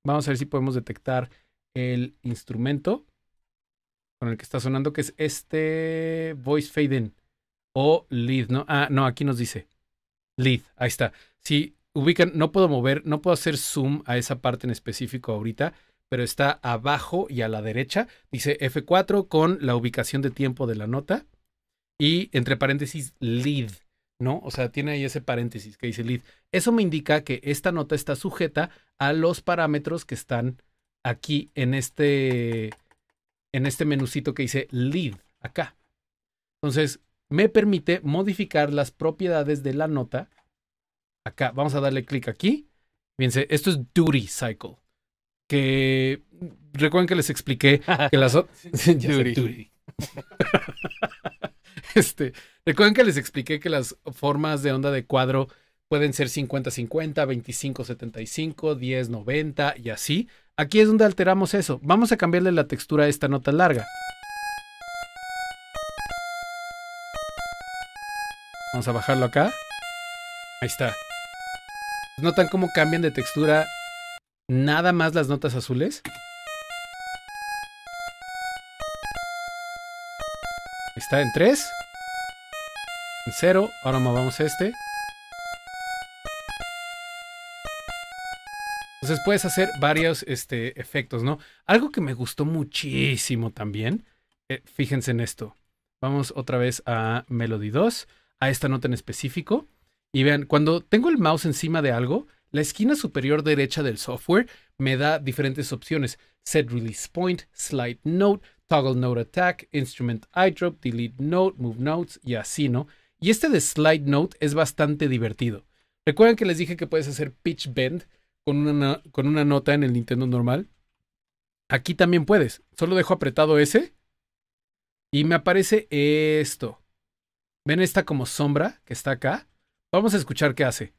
Vamos a ver si podemos detectar el instrumento con el que está sonando, que es este voice fade in o lead, ¿no? Ah, no, aquí nos dice lead, ahí está. Si ubican, no puedo mover, no puedo hacer zoom a esa parte en específico ahorita, pero está abajo y a la derecha. Dice F4 con la ubicación de tiempo de la nota y entre paréntesis lead, ¿no? O sea, tiene ahí ese paréntesis que dice lead. Eso me indica que esta nota está sujeta a los parámetros que están aquí en este, en este menucito que dice lead, acá. Entonces, me permite modificar las propiedades de la nota acá. Vamos a darle clic aquí. Fíjense, esto es Duty Cycle. Que recuerden que les expliqué que las *laughs* duty. *laughs* este, recuerden que les expliqué que las formas de onda de cuadro pueden ser 50-50, 25-75, 10-90 y así. Aquí es donde alteramos eso. Vamos a cambiarle la textura a esta nota larga. Vamos a bajarlo acá. Ahí está. Notan cómo cambian de textura nada más las notas azules. Está en 3. En 0. Ahora movamos este. Entonces puedes hacer varios este, efectos, ¿no? Algo que me gustó muchísimo también. Eh, fíjense en esto. Vamos otra vez a Melody 2. A esta nota en específico. Y vean, cuando tengo el mouse encima de algo, la esquina superior derecha del software me da diferentes opciones. Set Release Point, Slide Note, Toggle Note Attack, Instrument iDrop, Delete Note, Move Notes y así, ¿no? Y este de Slide Note es bastante divertido. Recuerden que les dije que puedes hacer pitch bend con una, con una nota en el Nintendo normal. Aquí también puedes. Solo dejo apretado ese y me aparece esto. ¿Ven esta como sombra que está acá? Vamos a escuchar qué hace.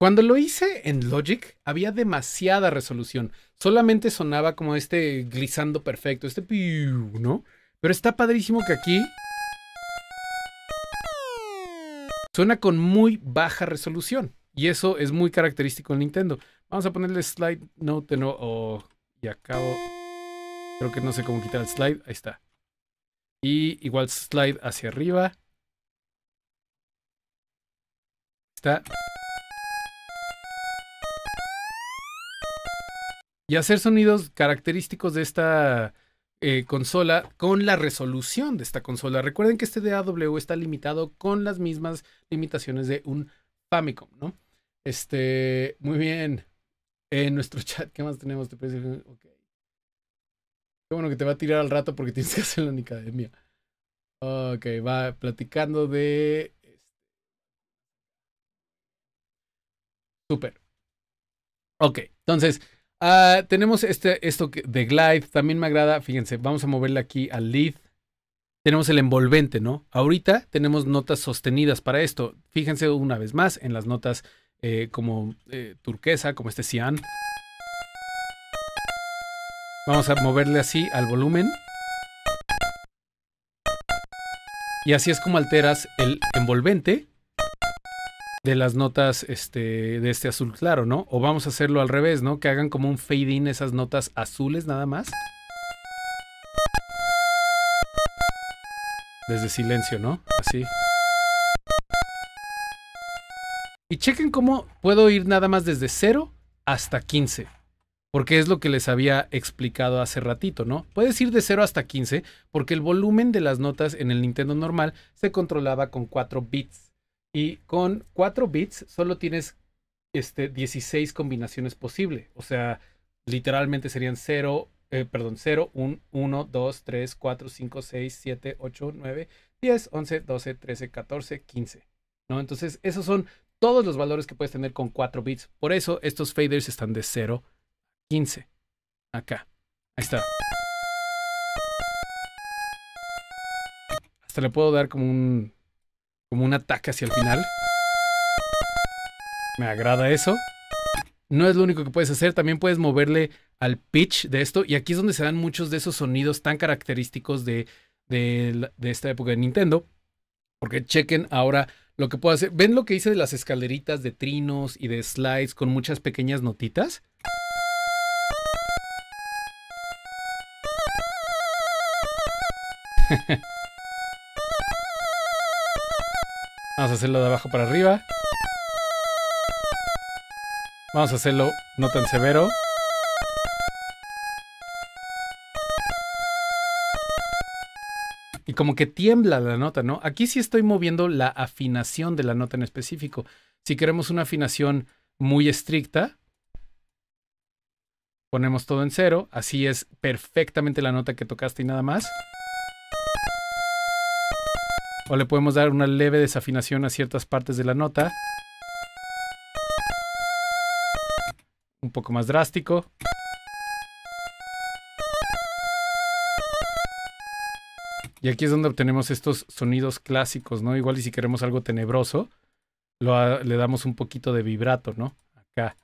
Cuando lo hice en Logic había demasiada resolución. Solamente sonaba como este glissando perfecto, este piu, ¿no? Pero está padrísimo que aquí suena con muy baja resolución. Y eso es muy característico en Nintendo. Vamos a ponerle slide note oh, y acabo. Creo que no sé cómo quitar el slide. Ahí está. Y igual slide hacia arriba. Está. Y hacer sonidos característicos de esta eh, consola con la resolución de esta consola. Recuerden que este DAW está limitado con las mismas limitaciones de un Famicom, ¿no? Este, muy bien. En nuestro *laughs* chat, ¿qué más tenemos? ¿Te Qué bueno que te va a tirar al rato porque *laughs* tienes que hacerlo de academia. Ok, va platicando de. super este, Ok, entonces. Ah, tenemos este, esto de Glide, también me agrada, fíjense, vamos a moverle aquí al lead. Tenemos el envolvente, ¿no? Ahorita tenemos notas sostenidas para esto. Fíjense una vez más en las notas eh, como eh, turquesa, como este cian. Vamos a moverle así al volumen. Y así es como alteras el envolvente de las notas este, de este azul claro, ¿no? O vamos a hacerlo al revés, ¿no? Que hagan como un fade in esas notas azules nada más. Desde silencio, ¿no? Así. Y chequen cómo puedo ir nada más desde 0 hasta 15 porque es lo que les había explicado hace ratito, ¿no? Puedes ir de 0 hasta 15 porque el volumen de las notas en el Nintendo normal se controlaba con 4 bits. Y con 4 bits solo tienes 16 este, combinaciones posibles. O sea, literalmente serían 0, eh, perdón, 0, 1, 1, 2, 3, 4, 5, 6, 7, 8, 9, 10, 11, 12, 13, 14, 15. ¿No? Entonces, esos son todos los valores que puedes tener con 4 bits. Por eso estos faders están de 0 15. Acá. Ahí está. Hasta le puedo dar como un. como un ataque hacia el final. Me agrada eso. No es lo único que puedes hacer, también puedes moverle al pitch de esto. Y aquí es donde se dan muchos de esos sonidos tan característicos de, de, esta época de Nintendo. Porque chequen ahora lo que puedo hacer. ¿Ven lo que hice de las escaleritas de trinos y de slides con muchas pequeñas notitas? *laughs* Vamos a hacerlo de abajo para arriba. Vamos a hacerlo no tan severo. Y como que tiembla la nota, ¿no? Aquí sí estoy moviendo la afinación de la nota en específico. Si queremos una afinación muy estricta, ponemos todo en cero. Así es perfectamente la nota que tocaste y nada más o le podemos dar una leve desafinación a ciertas partes de la nota. Un poco más drástico. Y aquí es donde obtenemos estos sonidos clásicos, ¿no? Igual y si queremos algo tenebroso, le damos un poquito de vibrato, ¿no? Acá.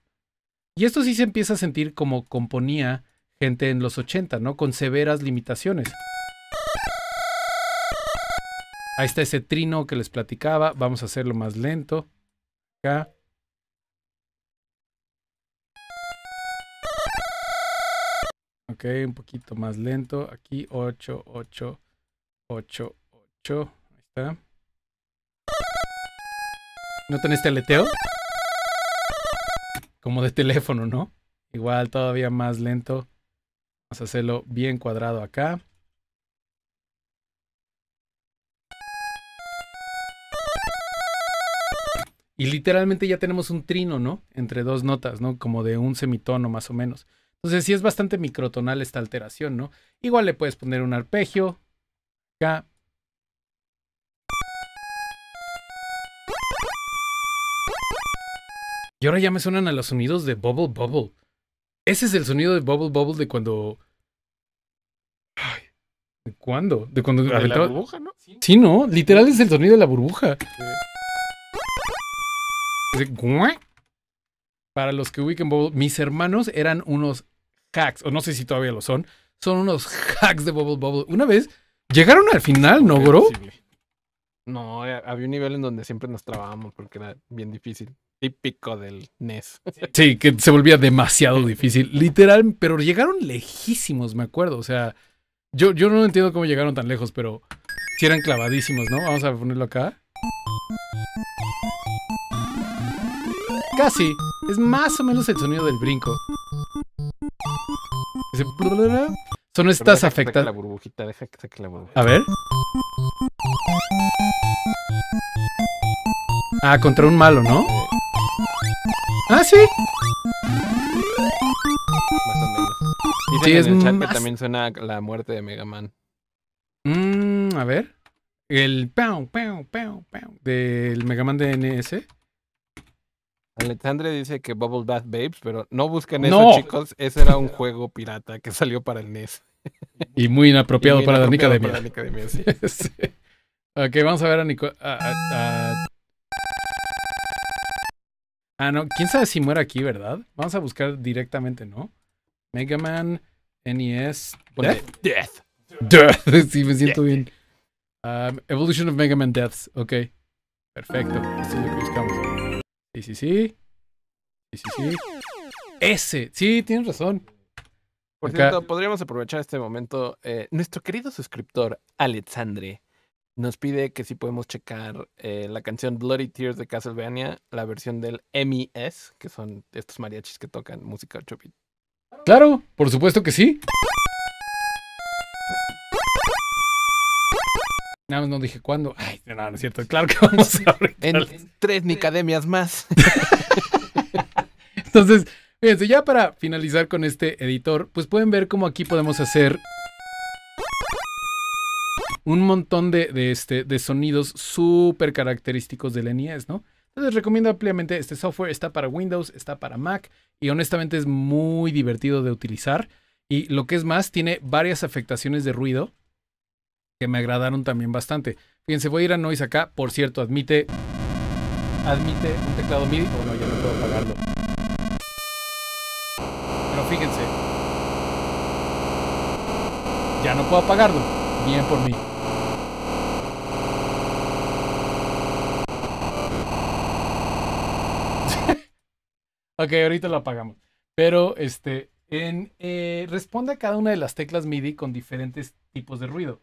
Y esto sí se empieza a sentir como componía gente en los 80, ¿no? Con severas limitaciones. Ahí está ese trino que les platicaba. Vamos a hacerlo más lento. Acá. Ok, un poquito más lento. Aquí 8, 8, 8, 8. Ahí está. ¿Notan este aleteo? Como de teléfono, ¿no? Igual todavía más lento. Vamos a hacerlo bien cuadrado acá. Y literalmente ya tenemos un trino, ¿no? Entre dos notas, ¿no? Como de un semitono más o menos. Entonces sí es bastante microtonal esta alteración, ¿no? Igual le puedes poner un arpegio. Acá. Y ahora ya me suenan a los sonidos de Bubble Bubble. Ese es el sonido de Bubble Bubble de cuando. ¿De cuándo? De cuando. De la burbuja, ¿no? Sí, ¿no? Literal es el sonido de la burbuja. Sí. Pues, Para los que ubican Bubble, mis hermanos eran unos hacks, o no sé si todavía lo son, son unos hacks de Bubble Bubble. Una vez llegaron al final, ¿no, bro? No, eh, había un nivel en donde siempre nos trabábamos porque era bien difícil. Típico del NES. Sí, que se volvía demasiado difícil. Literal, pero llegaron lejísimos, me acuerdo. O sea, yo, yo no entiendo cómo llegaron tan lejos, pero sí eran clavadísimos, ¿no? Vamos a ponerlo acá. Casi. Es más o menos el sonido del brinco. Son estas afectadas. La burbujita, deja que saque la burbujita. A ver. Ah, contra un malo, ¿no? Ah, sí. Más o menos. sí, el chat también suena la muerte de Mega Man. Mm, a ver. El peo, peo, Del Mega Man de NS. Alexandre dice que Bubble Bath Babes, pero no busquen eso, chicos. Ese era un juego pirata que salió para el NES. *laughs* Y muy inapropiado, para, la Nicademia. *laughs* Sí. Ok, vamos a ver a Nico. Ah, no. ¿Quién sabe si muere aquí, verdad? Vamos a buscar directamente, ¿no? Mega Man NES. Death. Death. *laughs* Sí, me siento bien. Um, Evolution of Mega Man Deaths. Ok. Perfecto. Así lo que buscamos. Sí, sí, sí. Sí, sí, sí. Ese. Sí, tienes razón. Por cierto, podríamos aprovechar este momento. Eh, nuestro querido suscriptor, Alexandre, nos pide que si podemos checar eh, la canción Bloody Tears de Castlevania, la versión del M.I.S., e que son estos mariachis que tocan música 8 Claro, por supuesto que sí. Nada más no dije cuándo. Ay, no, no es cierto. Claro que vamos a en, en, tres Nicademias más. *laughs* Entonces, fíjense, ya para finalizar con este editor, pues pueden ver cómo aquí podemos hacer un montón de, este, de sonidos súper característicos del NES, ¿no? Entonces recomiendo ampliamente este software, está para Windows, está para Mac y honestamente es muy divertido de utilizar. Y lo que es más, tiene varias afectaciones de ruido que me agradaron también bastante. Fíjense, voy a ir a Noise acá. Por cierto, admite. Admite un teclado MIDI. Oh, no, ya no puedo apagarlo. Pero fíjense. Ya no puedo apagarlo. Bien por mí. *laughs* ok, ahorita lo apagamos. Pero este. En, eh, responde a cada una de las teclas MIDI con diferentes tipos de ruido.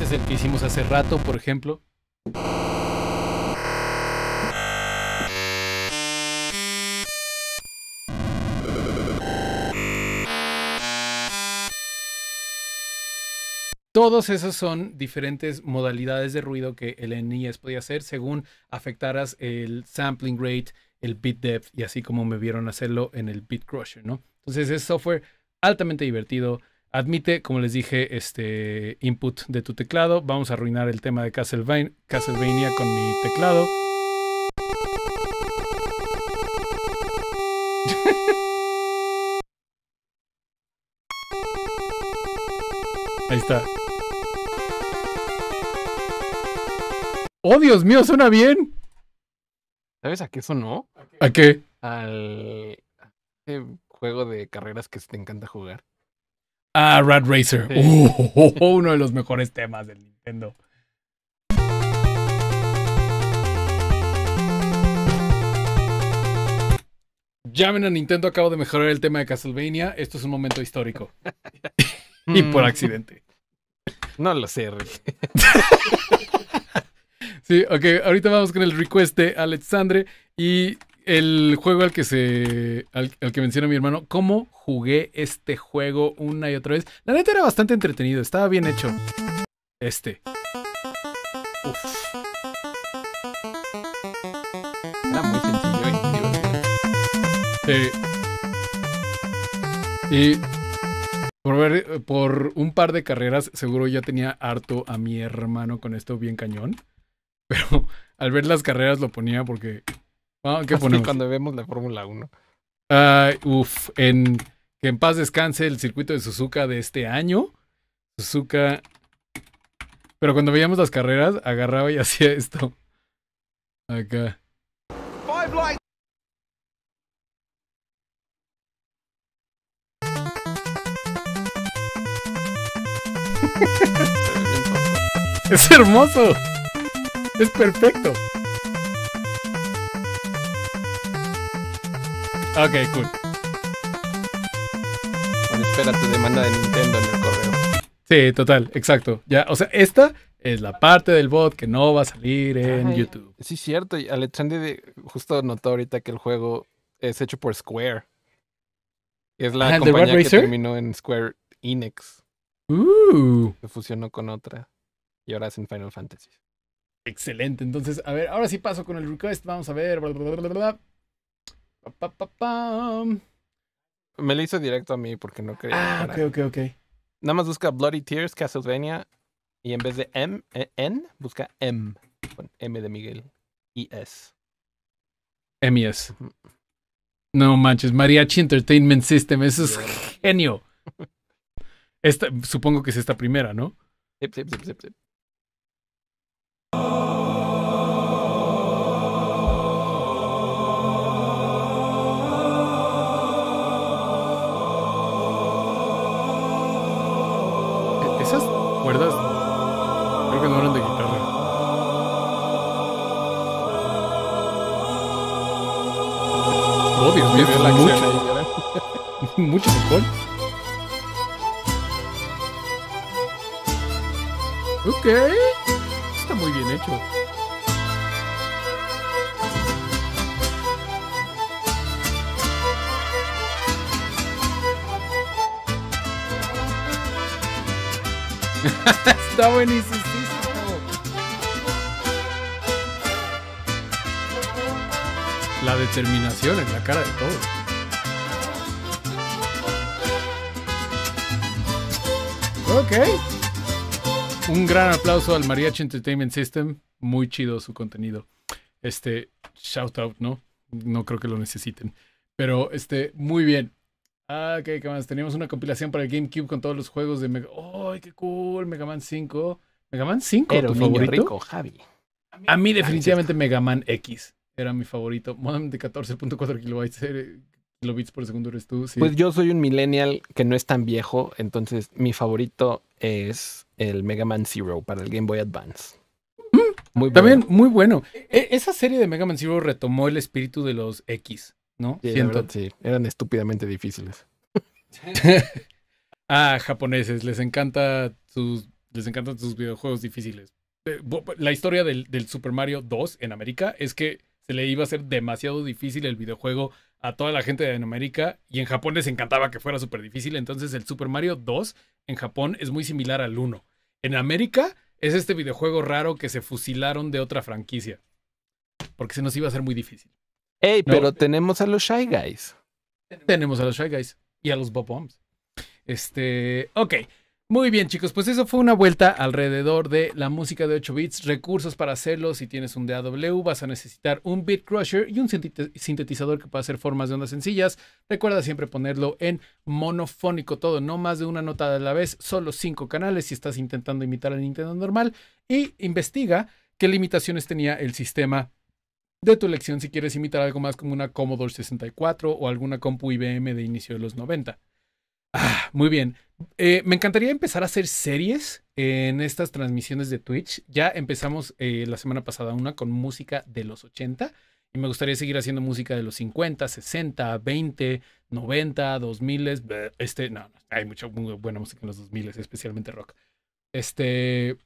Este es el que hicimos hace rato, por ejemplo. Todos esos son diferentes modalidades de ruido que el NIS podía hacer según afectaras el sampling rate, el bit depth y así como me vieron hacerlo en el Bit Crusher, ¿no? Entonces es software altamente divertido, Admite, como les dije, este input de tu teclado. Vamos a arruinar el tema de Castlevania, Castlevania con mi teclado. *laughs* Ahí está. ¡Oh, Dios mío! ¡Suena bien! ¿Sabes a qué sonó? ¿A qué? Al juego de carreras que te encanta jugar. Ah, Rad Racer. Oh, *laughs* uno de los mejores temas del Nintendo. Llamen a Nintendo, acabo de mejorar el tema de Castlevania. Esto es un momento histórico. *laughs* y por mm. accidente. No lo sé, Rick. *laughs* sí, ok, ahorita vamos con el request de Alexandre. Y el juego al que se. Al, que menciona mi hermano, ¿cómo jugué este juego una y otra vez? La neta era bastante entretenido, estaba bien hecho. Este. Era muy sencillo y por, ver, por un par de carreras, seguro ya tenía harto a mi hermano con esto bien cañón. Pero al ver las carreras lo ponía porque ¿Qué *laughs* Cuando vemos la Fórmula 1. uf, en, que en paz descanse el circuito de Suzuka de este año. Suzuka. Pero cuando veíamos las carreras, agarraba y *laughs* hacía esto. Acá. *laughs* es hermoso. Es perfecto. Ok, cool. espera tu demanda de Nintendo en el correo. Sí, total, exacto. Ya, o sea, esta es la parte del bot que no va a salir en YouTube. Sí, cierto. Y Trandy, justo notó ahorita que el juego es hecho por Square. Es la ah, compañía que terminó en Square Enix. Se uh. fusionó con otra. Y ahora es en Final Fantasy. Excelente. Entonces, a ver, ahora sí paso con el request. Vamos a ver. Me le hizo directo a mí porque no quería. Ah, ok, ok, ok. Nada más busca Bloody Tears Castlevania y en vez de M, eh, N, busca M. M de Miguel. Y S. M y S. No manches, Mariachi Entertainment System, eso es genio. supongo que es esta primera, ¿no? sí, sí, sí. mucho. *laughs* *laughs* mucho mejor. Ok. Está muy bien hecho. *laughs* Está buenísimo. la determinación en la cara de todos. Ok. Un gran aplauso al Mariachi Entertainment System. Muy chido su contenido. Este, shout out, ¿no? No creo que lo necesiten. Pero, este, muy bien. Ah, ¿qué más? Teníamos una compilación para el GameCube con todos los juegos de Mega... ¡Ay, qué cool! Mega Man 5. ¿Mega Man 5? ¿Tu rico, Javi. a mí definitivamente Mega Man X era mi favorito. Modem de 14.4 kilobytes, eh, kilobits por segundo eres tú. Pues yo soy un millennial que no es tan viejo, entonces mi favorito es el Mega Man Zero para el Game Boy Advance. Mm, muy bueno. También muy bueno. Esa serie de Mega Man Zero retomó el espíritu de los X, ¿no? Sí, eran estúpidamente difíciles. *laughs* ah, japoneses, les encanta sus, les encantan sus videojuegos difíciles. Eh, la historia del, del Super Mario 2 en América es que se le iba a ser demasiado difícil el videojuego a toda la gente de América y en Japón les encantaba que fuera súper difícil. Entonces el Super Mario 2 en Japón es muy similar al 1. En América es este videojuego raro que se fusilaron de otra franquicia. Porque se nos iba a ser muy difícil. Ey, pero tenemos a los Shy Guys. Tenemos a los Shy Guys y a los Bob Bombs. Este, ok. Muy bien, chicos, pues eso fue una vuelta alrededor de la música de 8 bits, recursos para hacerlo. Si tienes un DAW, vas a necesitar un beat crusher y un sintetizador que pueda hacer formas de ondas sencillas. Recuerda siempre ponerlo en monofónico todo, no más de una nota a la vez, solo cinco canales si estás intentando imitar al Nintendo normal. Y investiga qué limitaciones tenía el sistema de tu elección si quieres imitar algo más como una Commodore 64 o alguna compu IBM de inicio de los 90. Ah, muy bien. Eh, me encantaría empezar a hacer series en estas transmisiones de Twitch. Ya empezamos eh, la semana pasada una con música de los 80 y me gustaría seguir haciendo música de los 50, 60, 20, 90, 2000. Este, no, hay mucha buena música en los 2000, especialmente rock. Este,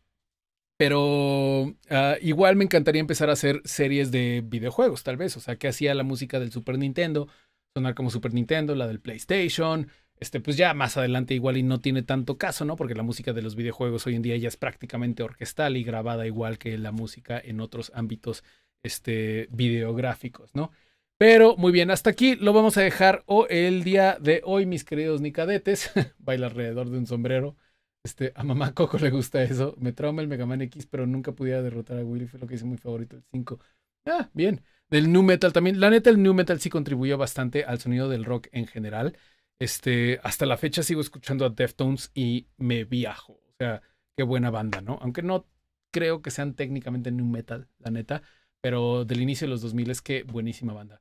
pero ah, igual me encantaría empezar a hacer series de videojuegos, tal vez. O sea, que hacía la música del Super Nintendo, sonar como Super Nintendo, la del PlayStation, este, pues ya más adelante igual y no tiene tanto caso, ¿no? Porque la música de los videojuegos hoy en día ya es prácticamente orquestal y grabada igual que la música en otros ámbitos este, videográficos, ¿no? Pero muy bien, hasta aquí lo vamos a dejar o el día de hoy, mis queridos nicadetes. *laughs* Baila alrededor de un sombrero. Este, a mamá Coco le gusta eso. Me trauma el Mega Man X, pero nunca pudiera derrotar a Willy. Fue lo que hice muy favorito, el 5. Ah, bien. Del New Metal también. La neta, el New Metal sí contribuyó bastante al sonido del rock en general. Este, hasta la fecha sigo escuchando a Deftones y me viajo. O sea, qué buena banda, ¿no? Aunque no creo que sean técnicamente un metal, la neta, pero del inicio de los 2000 es que buenísima banda.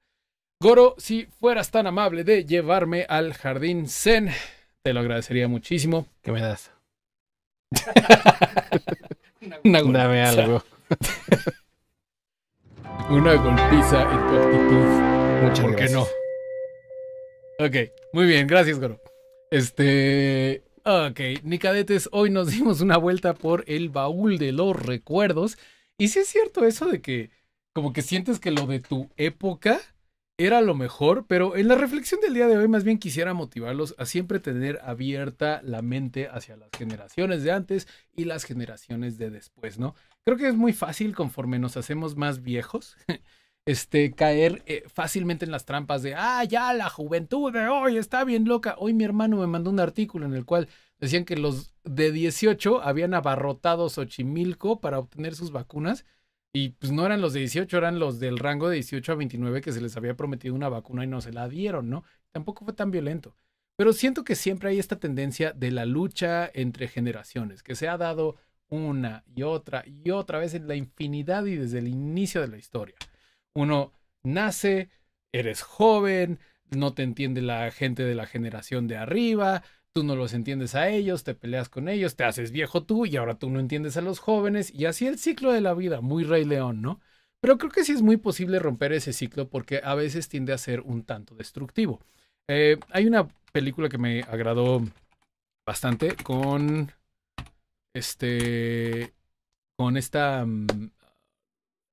Goro, si fueras tan amable de llevarme al jardín Zen, te lo agradecería muchísimo. ¿Qué me das? *laughs* Una Dame algo. *laughs* Una golpiza en tu actitud. Muchas gracias. no? Ok, muy bien, gracias, Goro. Este. Ok, Nicadetes, hoy nos *laughs* dimos una vuelta por el baúl de los recuerdos. Y sí es cierto eso de que, como que sientes que lo de tu época era lo mejor, pero en la reflexión del día de hoy, más bien quisiera motivarlos a siempre tener abierta la mente hacia las generaciones de antes y las generaciones de después, ¿no? Creo que es muy fácil conforme nos hacemos más viejos. *laughs* este, caer eh, fácilmente en las trampas de, ah, ya la juventud de hoy está bien loca. Hoy mi hermano me mandó un artículo en el cual decían que los de 18 habían abarrotado Xochimilco para obtener sus vacunas. Y pues no eran los de 18, eran los del rango de 18 a 29 que se les había prometido una vacuna y no se la dieron, ¿no? Tampoco fue tan violento. Pero siento que siempre hay esta tendencia de la lucha entre generaciones, que se ha dado una y otra y otra vez en la infinidad y desde el inicio de la historia. Uno nace, eres joven, no te entiende la gente de la generación de arriba, tú no los entiendes a ellos, te peleas con ellos, te haces viejo tú y ahora tú no entiendes a los jóvenes y así el ciclo de la vida, muy rey león, ¿no? Pero creo que sí es muy posible romper ese ciclo porque a veces tiende a ser un tanto destructivo. Eh, hay una película que me agradó bastante con este con esta mm,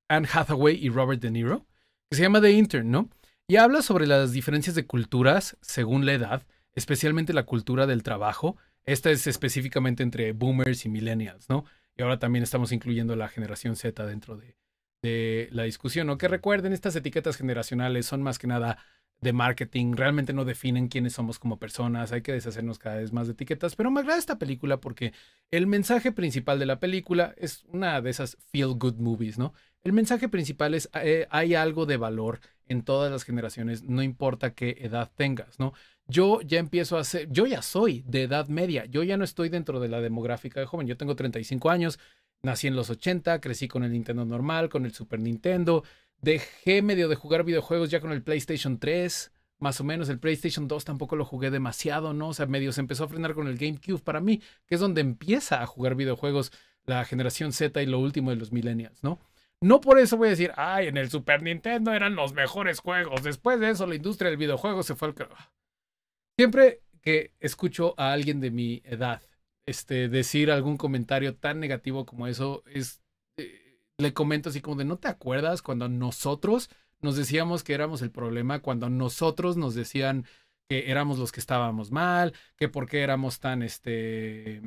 Anne Hathaway y Robert De Niro, que se llama The Intern, ¿no? Y habla sobre las diferencias de culturas según la edad, especialmente la cultura del trabajo. Esta es específicamente entre boomers y millennials, ¿no? Y ahora también estamos incluyendo la generación Z dentro de, la discusión, ¿no? Que recuerden, estas etiquetas generacionales son más que nada de marketing, realmente no definen quiénes somos como personas, hay que deshacernos cada vez más de etiquetas, pero me agrada esta película porque el mensaje principal de la película es una de esas feel good movies, ¿no? El mensaje principal es, eh, hay algo de valor en todas las generaciones, no importa qué edad tengas, ¿no? Yo ya empiezo a hacer, yo ya soy de edad media, yo ya no estoy dentro de la demográfica de joven, yo tengo 35 años, nací en los 80, crecí con el Nintendo normal, con el Super Nintendo, dejé medio de jugar videojuegos ya con el PlayStation 3, más o menos. El PlayStation 2 tampoco lo jugué demasiado, ¿no? O sea, medio se empezó a frenar con el GameCube para mí, que es donde empieza a jugar videojuegos la generación Z y lo último de los millennials, ¿no? No por eso voy a decir, ay, en el Super Nintendo eran los mejores juegos. Después de eso, la industria del videojuego se fue al... Siempre que escucho a alguien de mi edad este, decir algún comentario tan negativo como eso, es, eh, le comento así como de, ¿no te acuerdas cuando nosotros nos decíamos que éramos el problema? Cuando nosotros nos decían que éramos los que estábamos mal, que por qué éramos tan, este,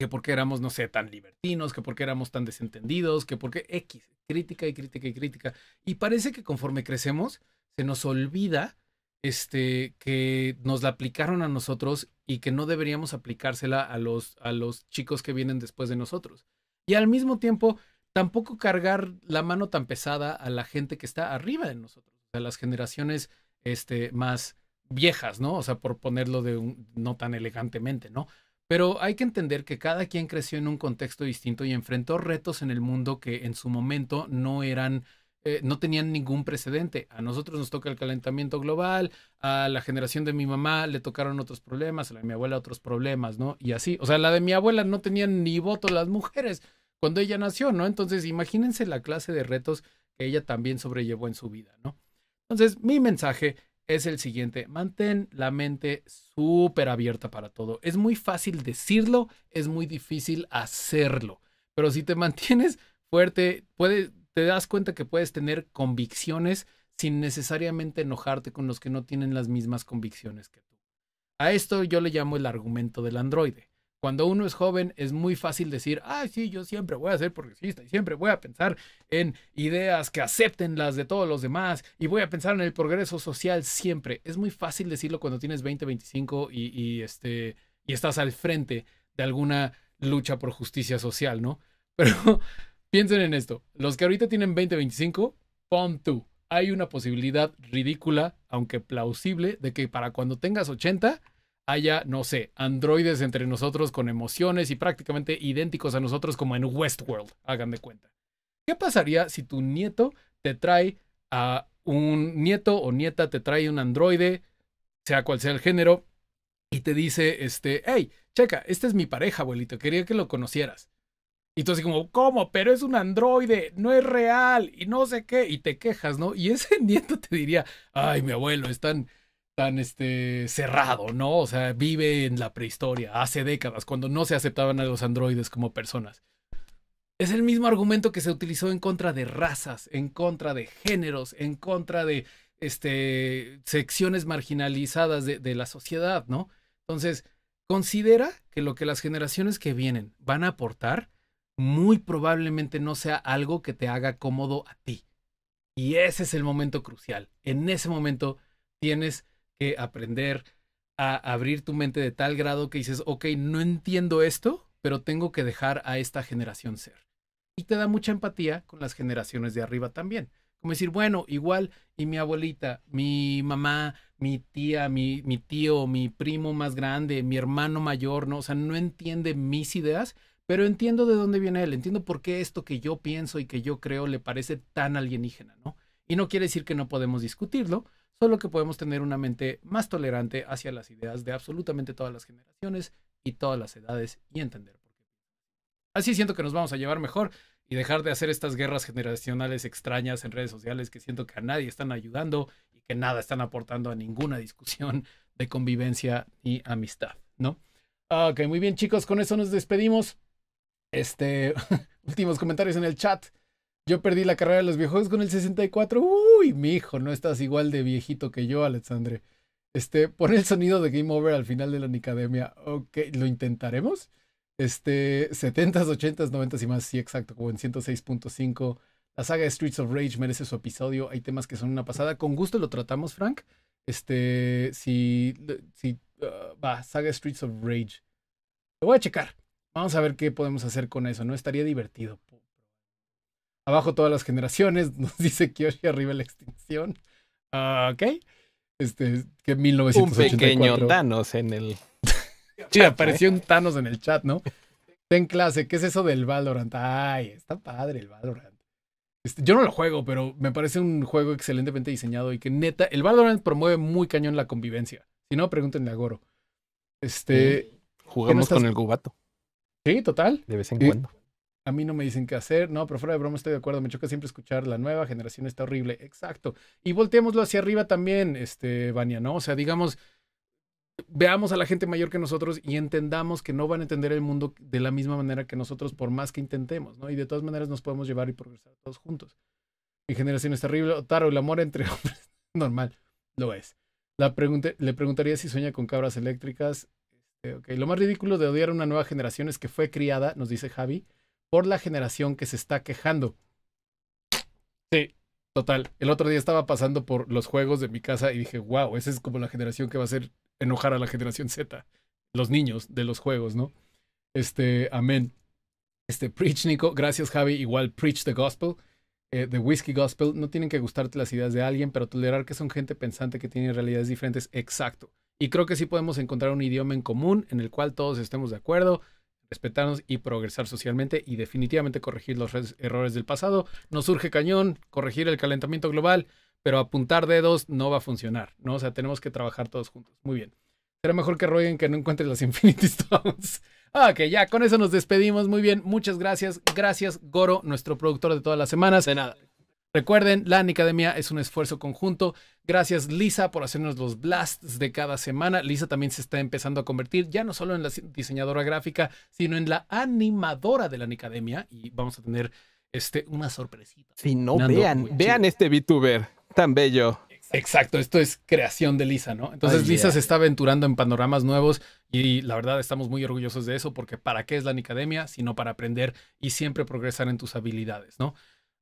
que por qué éramos, no sé, tan libertinos, que por qué éramos tan desentendidos, que por qué X, crítica y crítica y crítica. Y parece que conforme crecemos, se nos olvida este, que nos la aplicaron a nosotros y que no deberíamos aplicársela a los, a los chicos que vienen después de nosotros. Y al mismo tiempo, tampoco cargar la mano tan pesada a la gente que está arriba de nosotros, a las generaciones este, más viejas, ¿no? O sea, por ponerlo de un, no tan elegantemente, ¿no? Pero hay que entender que cada quien creció en un contexto distinto y enfrentó retos en el mundo que en su momento no eran eh, no tenían ningún precedente. A nosotros nos toca el calentamiento global, a la generación de mi mamá le tocaron otros problemas, a la de mi abuela otros problemas, ¿no? Y así, o sea, la de mi abuela no tenían ni voto las mujeres cuando ella nació, ¿no? Entonces, imagínense la clase de retos que ella también sobrellevó en su vida, ¿no? Entonces, mi mensaje es el siguiente. Mantén la mente súper abierta para todo. Es muy fácil decirlo, es muy difícil hacerlo. Pero si te *laughs* mantienes fuerte, te das cuenta que puedes tener convicciones sin necesariamente enojarte con los que no tienen las mismas convicciones que tú. A esto yo le llamo el argumento del androide. Cuando uno es joven es muy fácil decir, ah, sí, yo siempre voy a ser progresista y siempre voy a pensar en ideas que acepten las de todos los demás y voy a pensar en el progreso social siempre. Es muy fácil decirlo cuando tienes 20, 25 y, este, y estás al frente de alguna lucha por justicia social, ¿no? *laughs* Pero piensen en esto, los que ahorita tienen 20, 25, pon tú. Hay una posibilidad ridícula, aunque plausible, de que para cuando tengas 80 haya, no sé, androides entre nosotros con emociones y prácticamente idénticos a nosotros como en Westworld, hagan de cuenta. ¿Qué pasaría si tu nieto te trae a un nieto o nieta te trae un androide, sea cual sea el género, y te dice, este, hey, checa, esta es mi pareja, abuelito, quería que lo conocieras. Y tú así como, ¿cómo? Pero es un androide, no es real, y no sé qué, y te quejas, ¿no? Y ese *laughs* nieto te diría, ay, mi abuelo, están tan, tan este, cerrado, ¿no? O sea, vive en la prehistoria, hace décadas, cuando no se aceptaban a los androides como personas. Es el mismo argumento que se utilizó en contra de razas, en contra de géneros, en contra de este, secciones marginalizadas de, de la sociedad, ¿no? Entonces, considera que lo que las generaciones que vienen van a aportar muy probablemente no sea algo que te haga cómodo a ti. Y ese es el momento crucial. En ese momento tienes que aprender a abrir tu mente de tal grado que dices, ok, no entiendo esto, pero tengo que dejar a esta generación ser. Y te da mucha empatía con las generaciones de arriba también. Como decir, bueno, igual, y mi abuelita, mi mamá, mi tía, mi, mi tío, mi primo más grande, mi hermano mayor, ¿no? O sea, no entiende mis ideas, pero entiendo de dónde viene él, entiendo por qué esto que yo pienso y que yo creo le parece tan alienígena, ¿no? Y no quiere decir que no podemos discutirlo, solo que podemos tener una mente más tolerante hacia las ideas de absolutamente todas las generaciones y todas las edades y entender por qué. Así siento que nos vamos a llevar mejor y dejar de hacer estas guerras generacionales extrañas en redes sociales que siento que a nadie están ayudando y que nada están aportando a ninguna discusión de convivencia y amistad, ¿no? Ah, ok, muy bien chicos, con eso nos despedimos. Este, *laughs* últimos comentarios en el chat. Yo perdí la carrera de los viejos con el 64. Uy, mi hijo, no estás igual de viejito que yo, Alexandre. Este, pon el sonido de Game Over al final de la Nicademia. Ok, lo intentaremos. Este, 70s, 80s, 90s y más, sí, exacto, como en 106.5. La saga Streets of Rage merece su episodio. Hay temas que son una pasada. Con gusto lo tratamos, Frank. Este, si, si, uh, va, saga Streets of Rage. Lo voy a checar. Vamos a ver qué podemos hacer con eso, ¿no? Estaría divertido. Abajo todas las generaciones, *laughs* nos dice hoy arriba la extinción. Ah, ok. Este, que 1984. Un pequeño Thanos en el. *laughs* sí, apareció ¿eh? un Thanos en el chat, ¿no? Ten clase, ¿qué es eso del Valorant? Ay, está padre el Valorant. Este, yo no lo juego, pero me parece un juego excelentemente diseñado y que neta, el Valorant promueve muy cañón la convivencia. Si no, pregúntenle a Goro. Este. Jugamos con el gubato. Sí, total. De vez en cuando a mí no me dicen qué hacer. No, pero fuera de broma estoy de acuerdo. Me choca siempre escuchar la nueva generación está horrible. Exacto. Y volteémoslo hacia arriba también, este, Vania, ¿no? O sea, digamos, veamos a la gente mayor que nosotros y entendamos que no van a entender el mundo de la misma manera que nosotros, por más que intentemos, ¿no? Y de todas maneras nos podemos llevar y progresar todos juntos. Mi generación está horrible. Otaro, el amor entre *laughs* hombres, normal, lo es. La pregunta, le preguntaría si sueña con cabras eléctricas. Este, lo más ridículo de odiar a una nueva generación es que fue criada, nos dice Javi, por la generación que se está quejando. Sí, total. El otro día estaba pasando por los juegos de mi casa y dije, wow, esa es como la generación que va a hacer enojar a la generación Z, los niños de los juegos, ¿no? Este, amén. Este, preach, Nico. Gracias, Javi. Igual, preach the gospel. Eh, the Whiskey Gospel, no tienen que gustarte las ideas de alguien, pero tolerar que son gente pensante que tiene realidades diferentes, exacto. Y creo que sí podemos encontrar un idioma en común en el cual todos estemos de acuerdo, respetarnos y progresar socialmente y definitivamente corregir los errores del pasado. Nos surge cañón, corregir el calentamiento global, pero apuntar dedos no va a funcionar, ¿no? O sea, tenemos que trabajar todos juntos. Muy bien. Será mejor que roguen que no encuentres las Infinity Stones. *laughs* ok, ya, con eso nos despedimos. Muy bien, muchas gracias. Gracias, Goro, nuestro productor de todas las semanas. De nada. Recuerden, la Nicademia es un esfuerzo conjunto. Gracias Lisa por hacernos los blasts de cada semana. Lisa también se está empezando a convertir ya no solo en la diseñadora gráfica, sino en la animadora de la Nicademia. y vamos a tener este, una sorpresita. Si no, vean, vean este VTuber tan bello. Exacto, esto es creación de Lisa, ¿no? Entonces Lisa se está aventurando en panoramas nuevos y la verdad estamos muy orgullosos de eso porque ¿para qué es la Nicademia? Sino para aprender y siempre progresar en tus habilidades, ¿no?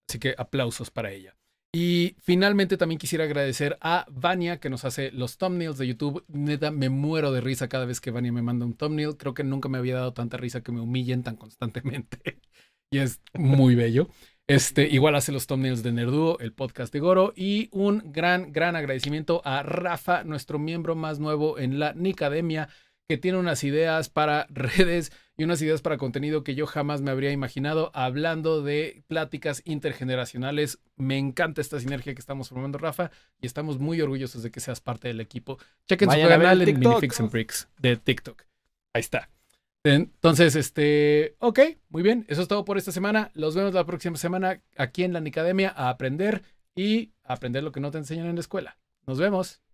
Así que aplausos para ella. Y finalmente también quisiera agradecer a Vania que nos hace los thumbnails de YouTube. Neta, me muero de risa cada vez que Vania me manda un thumbnail. Creo que nunca me había dado tanta risa que me humillen tan constantemente. *laughs* y es muy bello. Este, igual hace los thumbnails de Nerduo, el podcast de Goro. Y un gran, gran agradecimiento a Rafa, nuestro miembro más nuevo en la Nicademia, que tiene unas ideas para *laughs* redes y unas ideas para contenido que yo jamás me habría imaginado hablando de pláticas intergeneracionales. Me encanta esta sinergia que estamos formando, Rafa, y estamos muy orgullosos de que seas parte del equipo. Chequen su canal en Minifix and Bricks de TikTok. Ahí está. Entonces, este, ok, muy bien, eso es todo por esta semana. Los vemos la próxima semana aquí en la Nicademia a aprender y aprender lo que no te enseñan en la escuela. Nos vemos.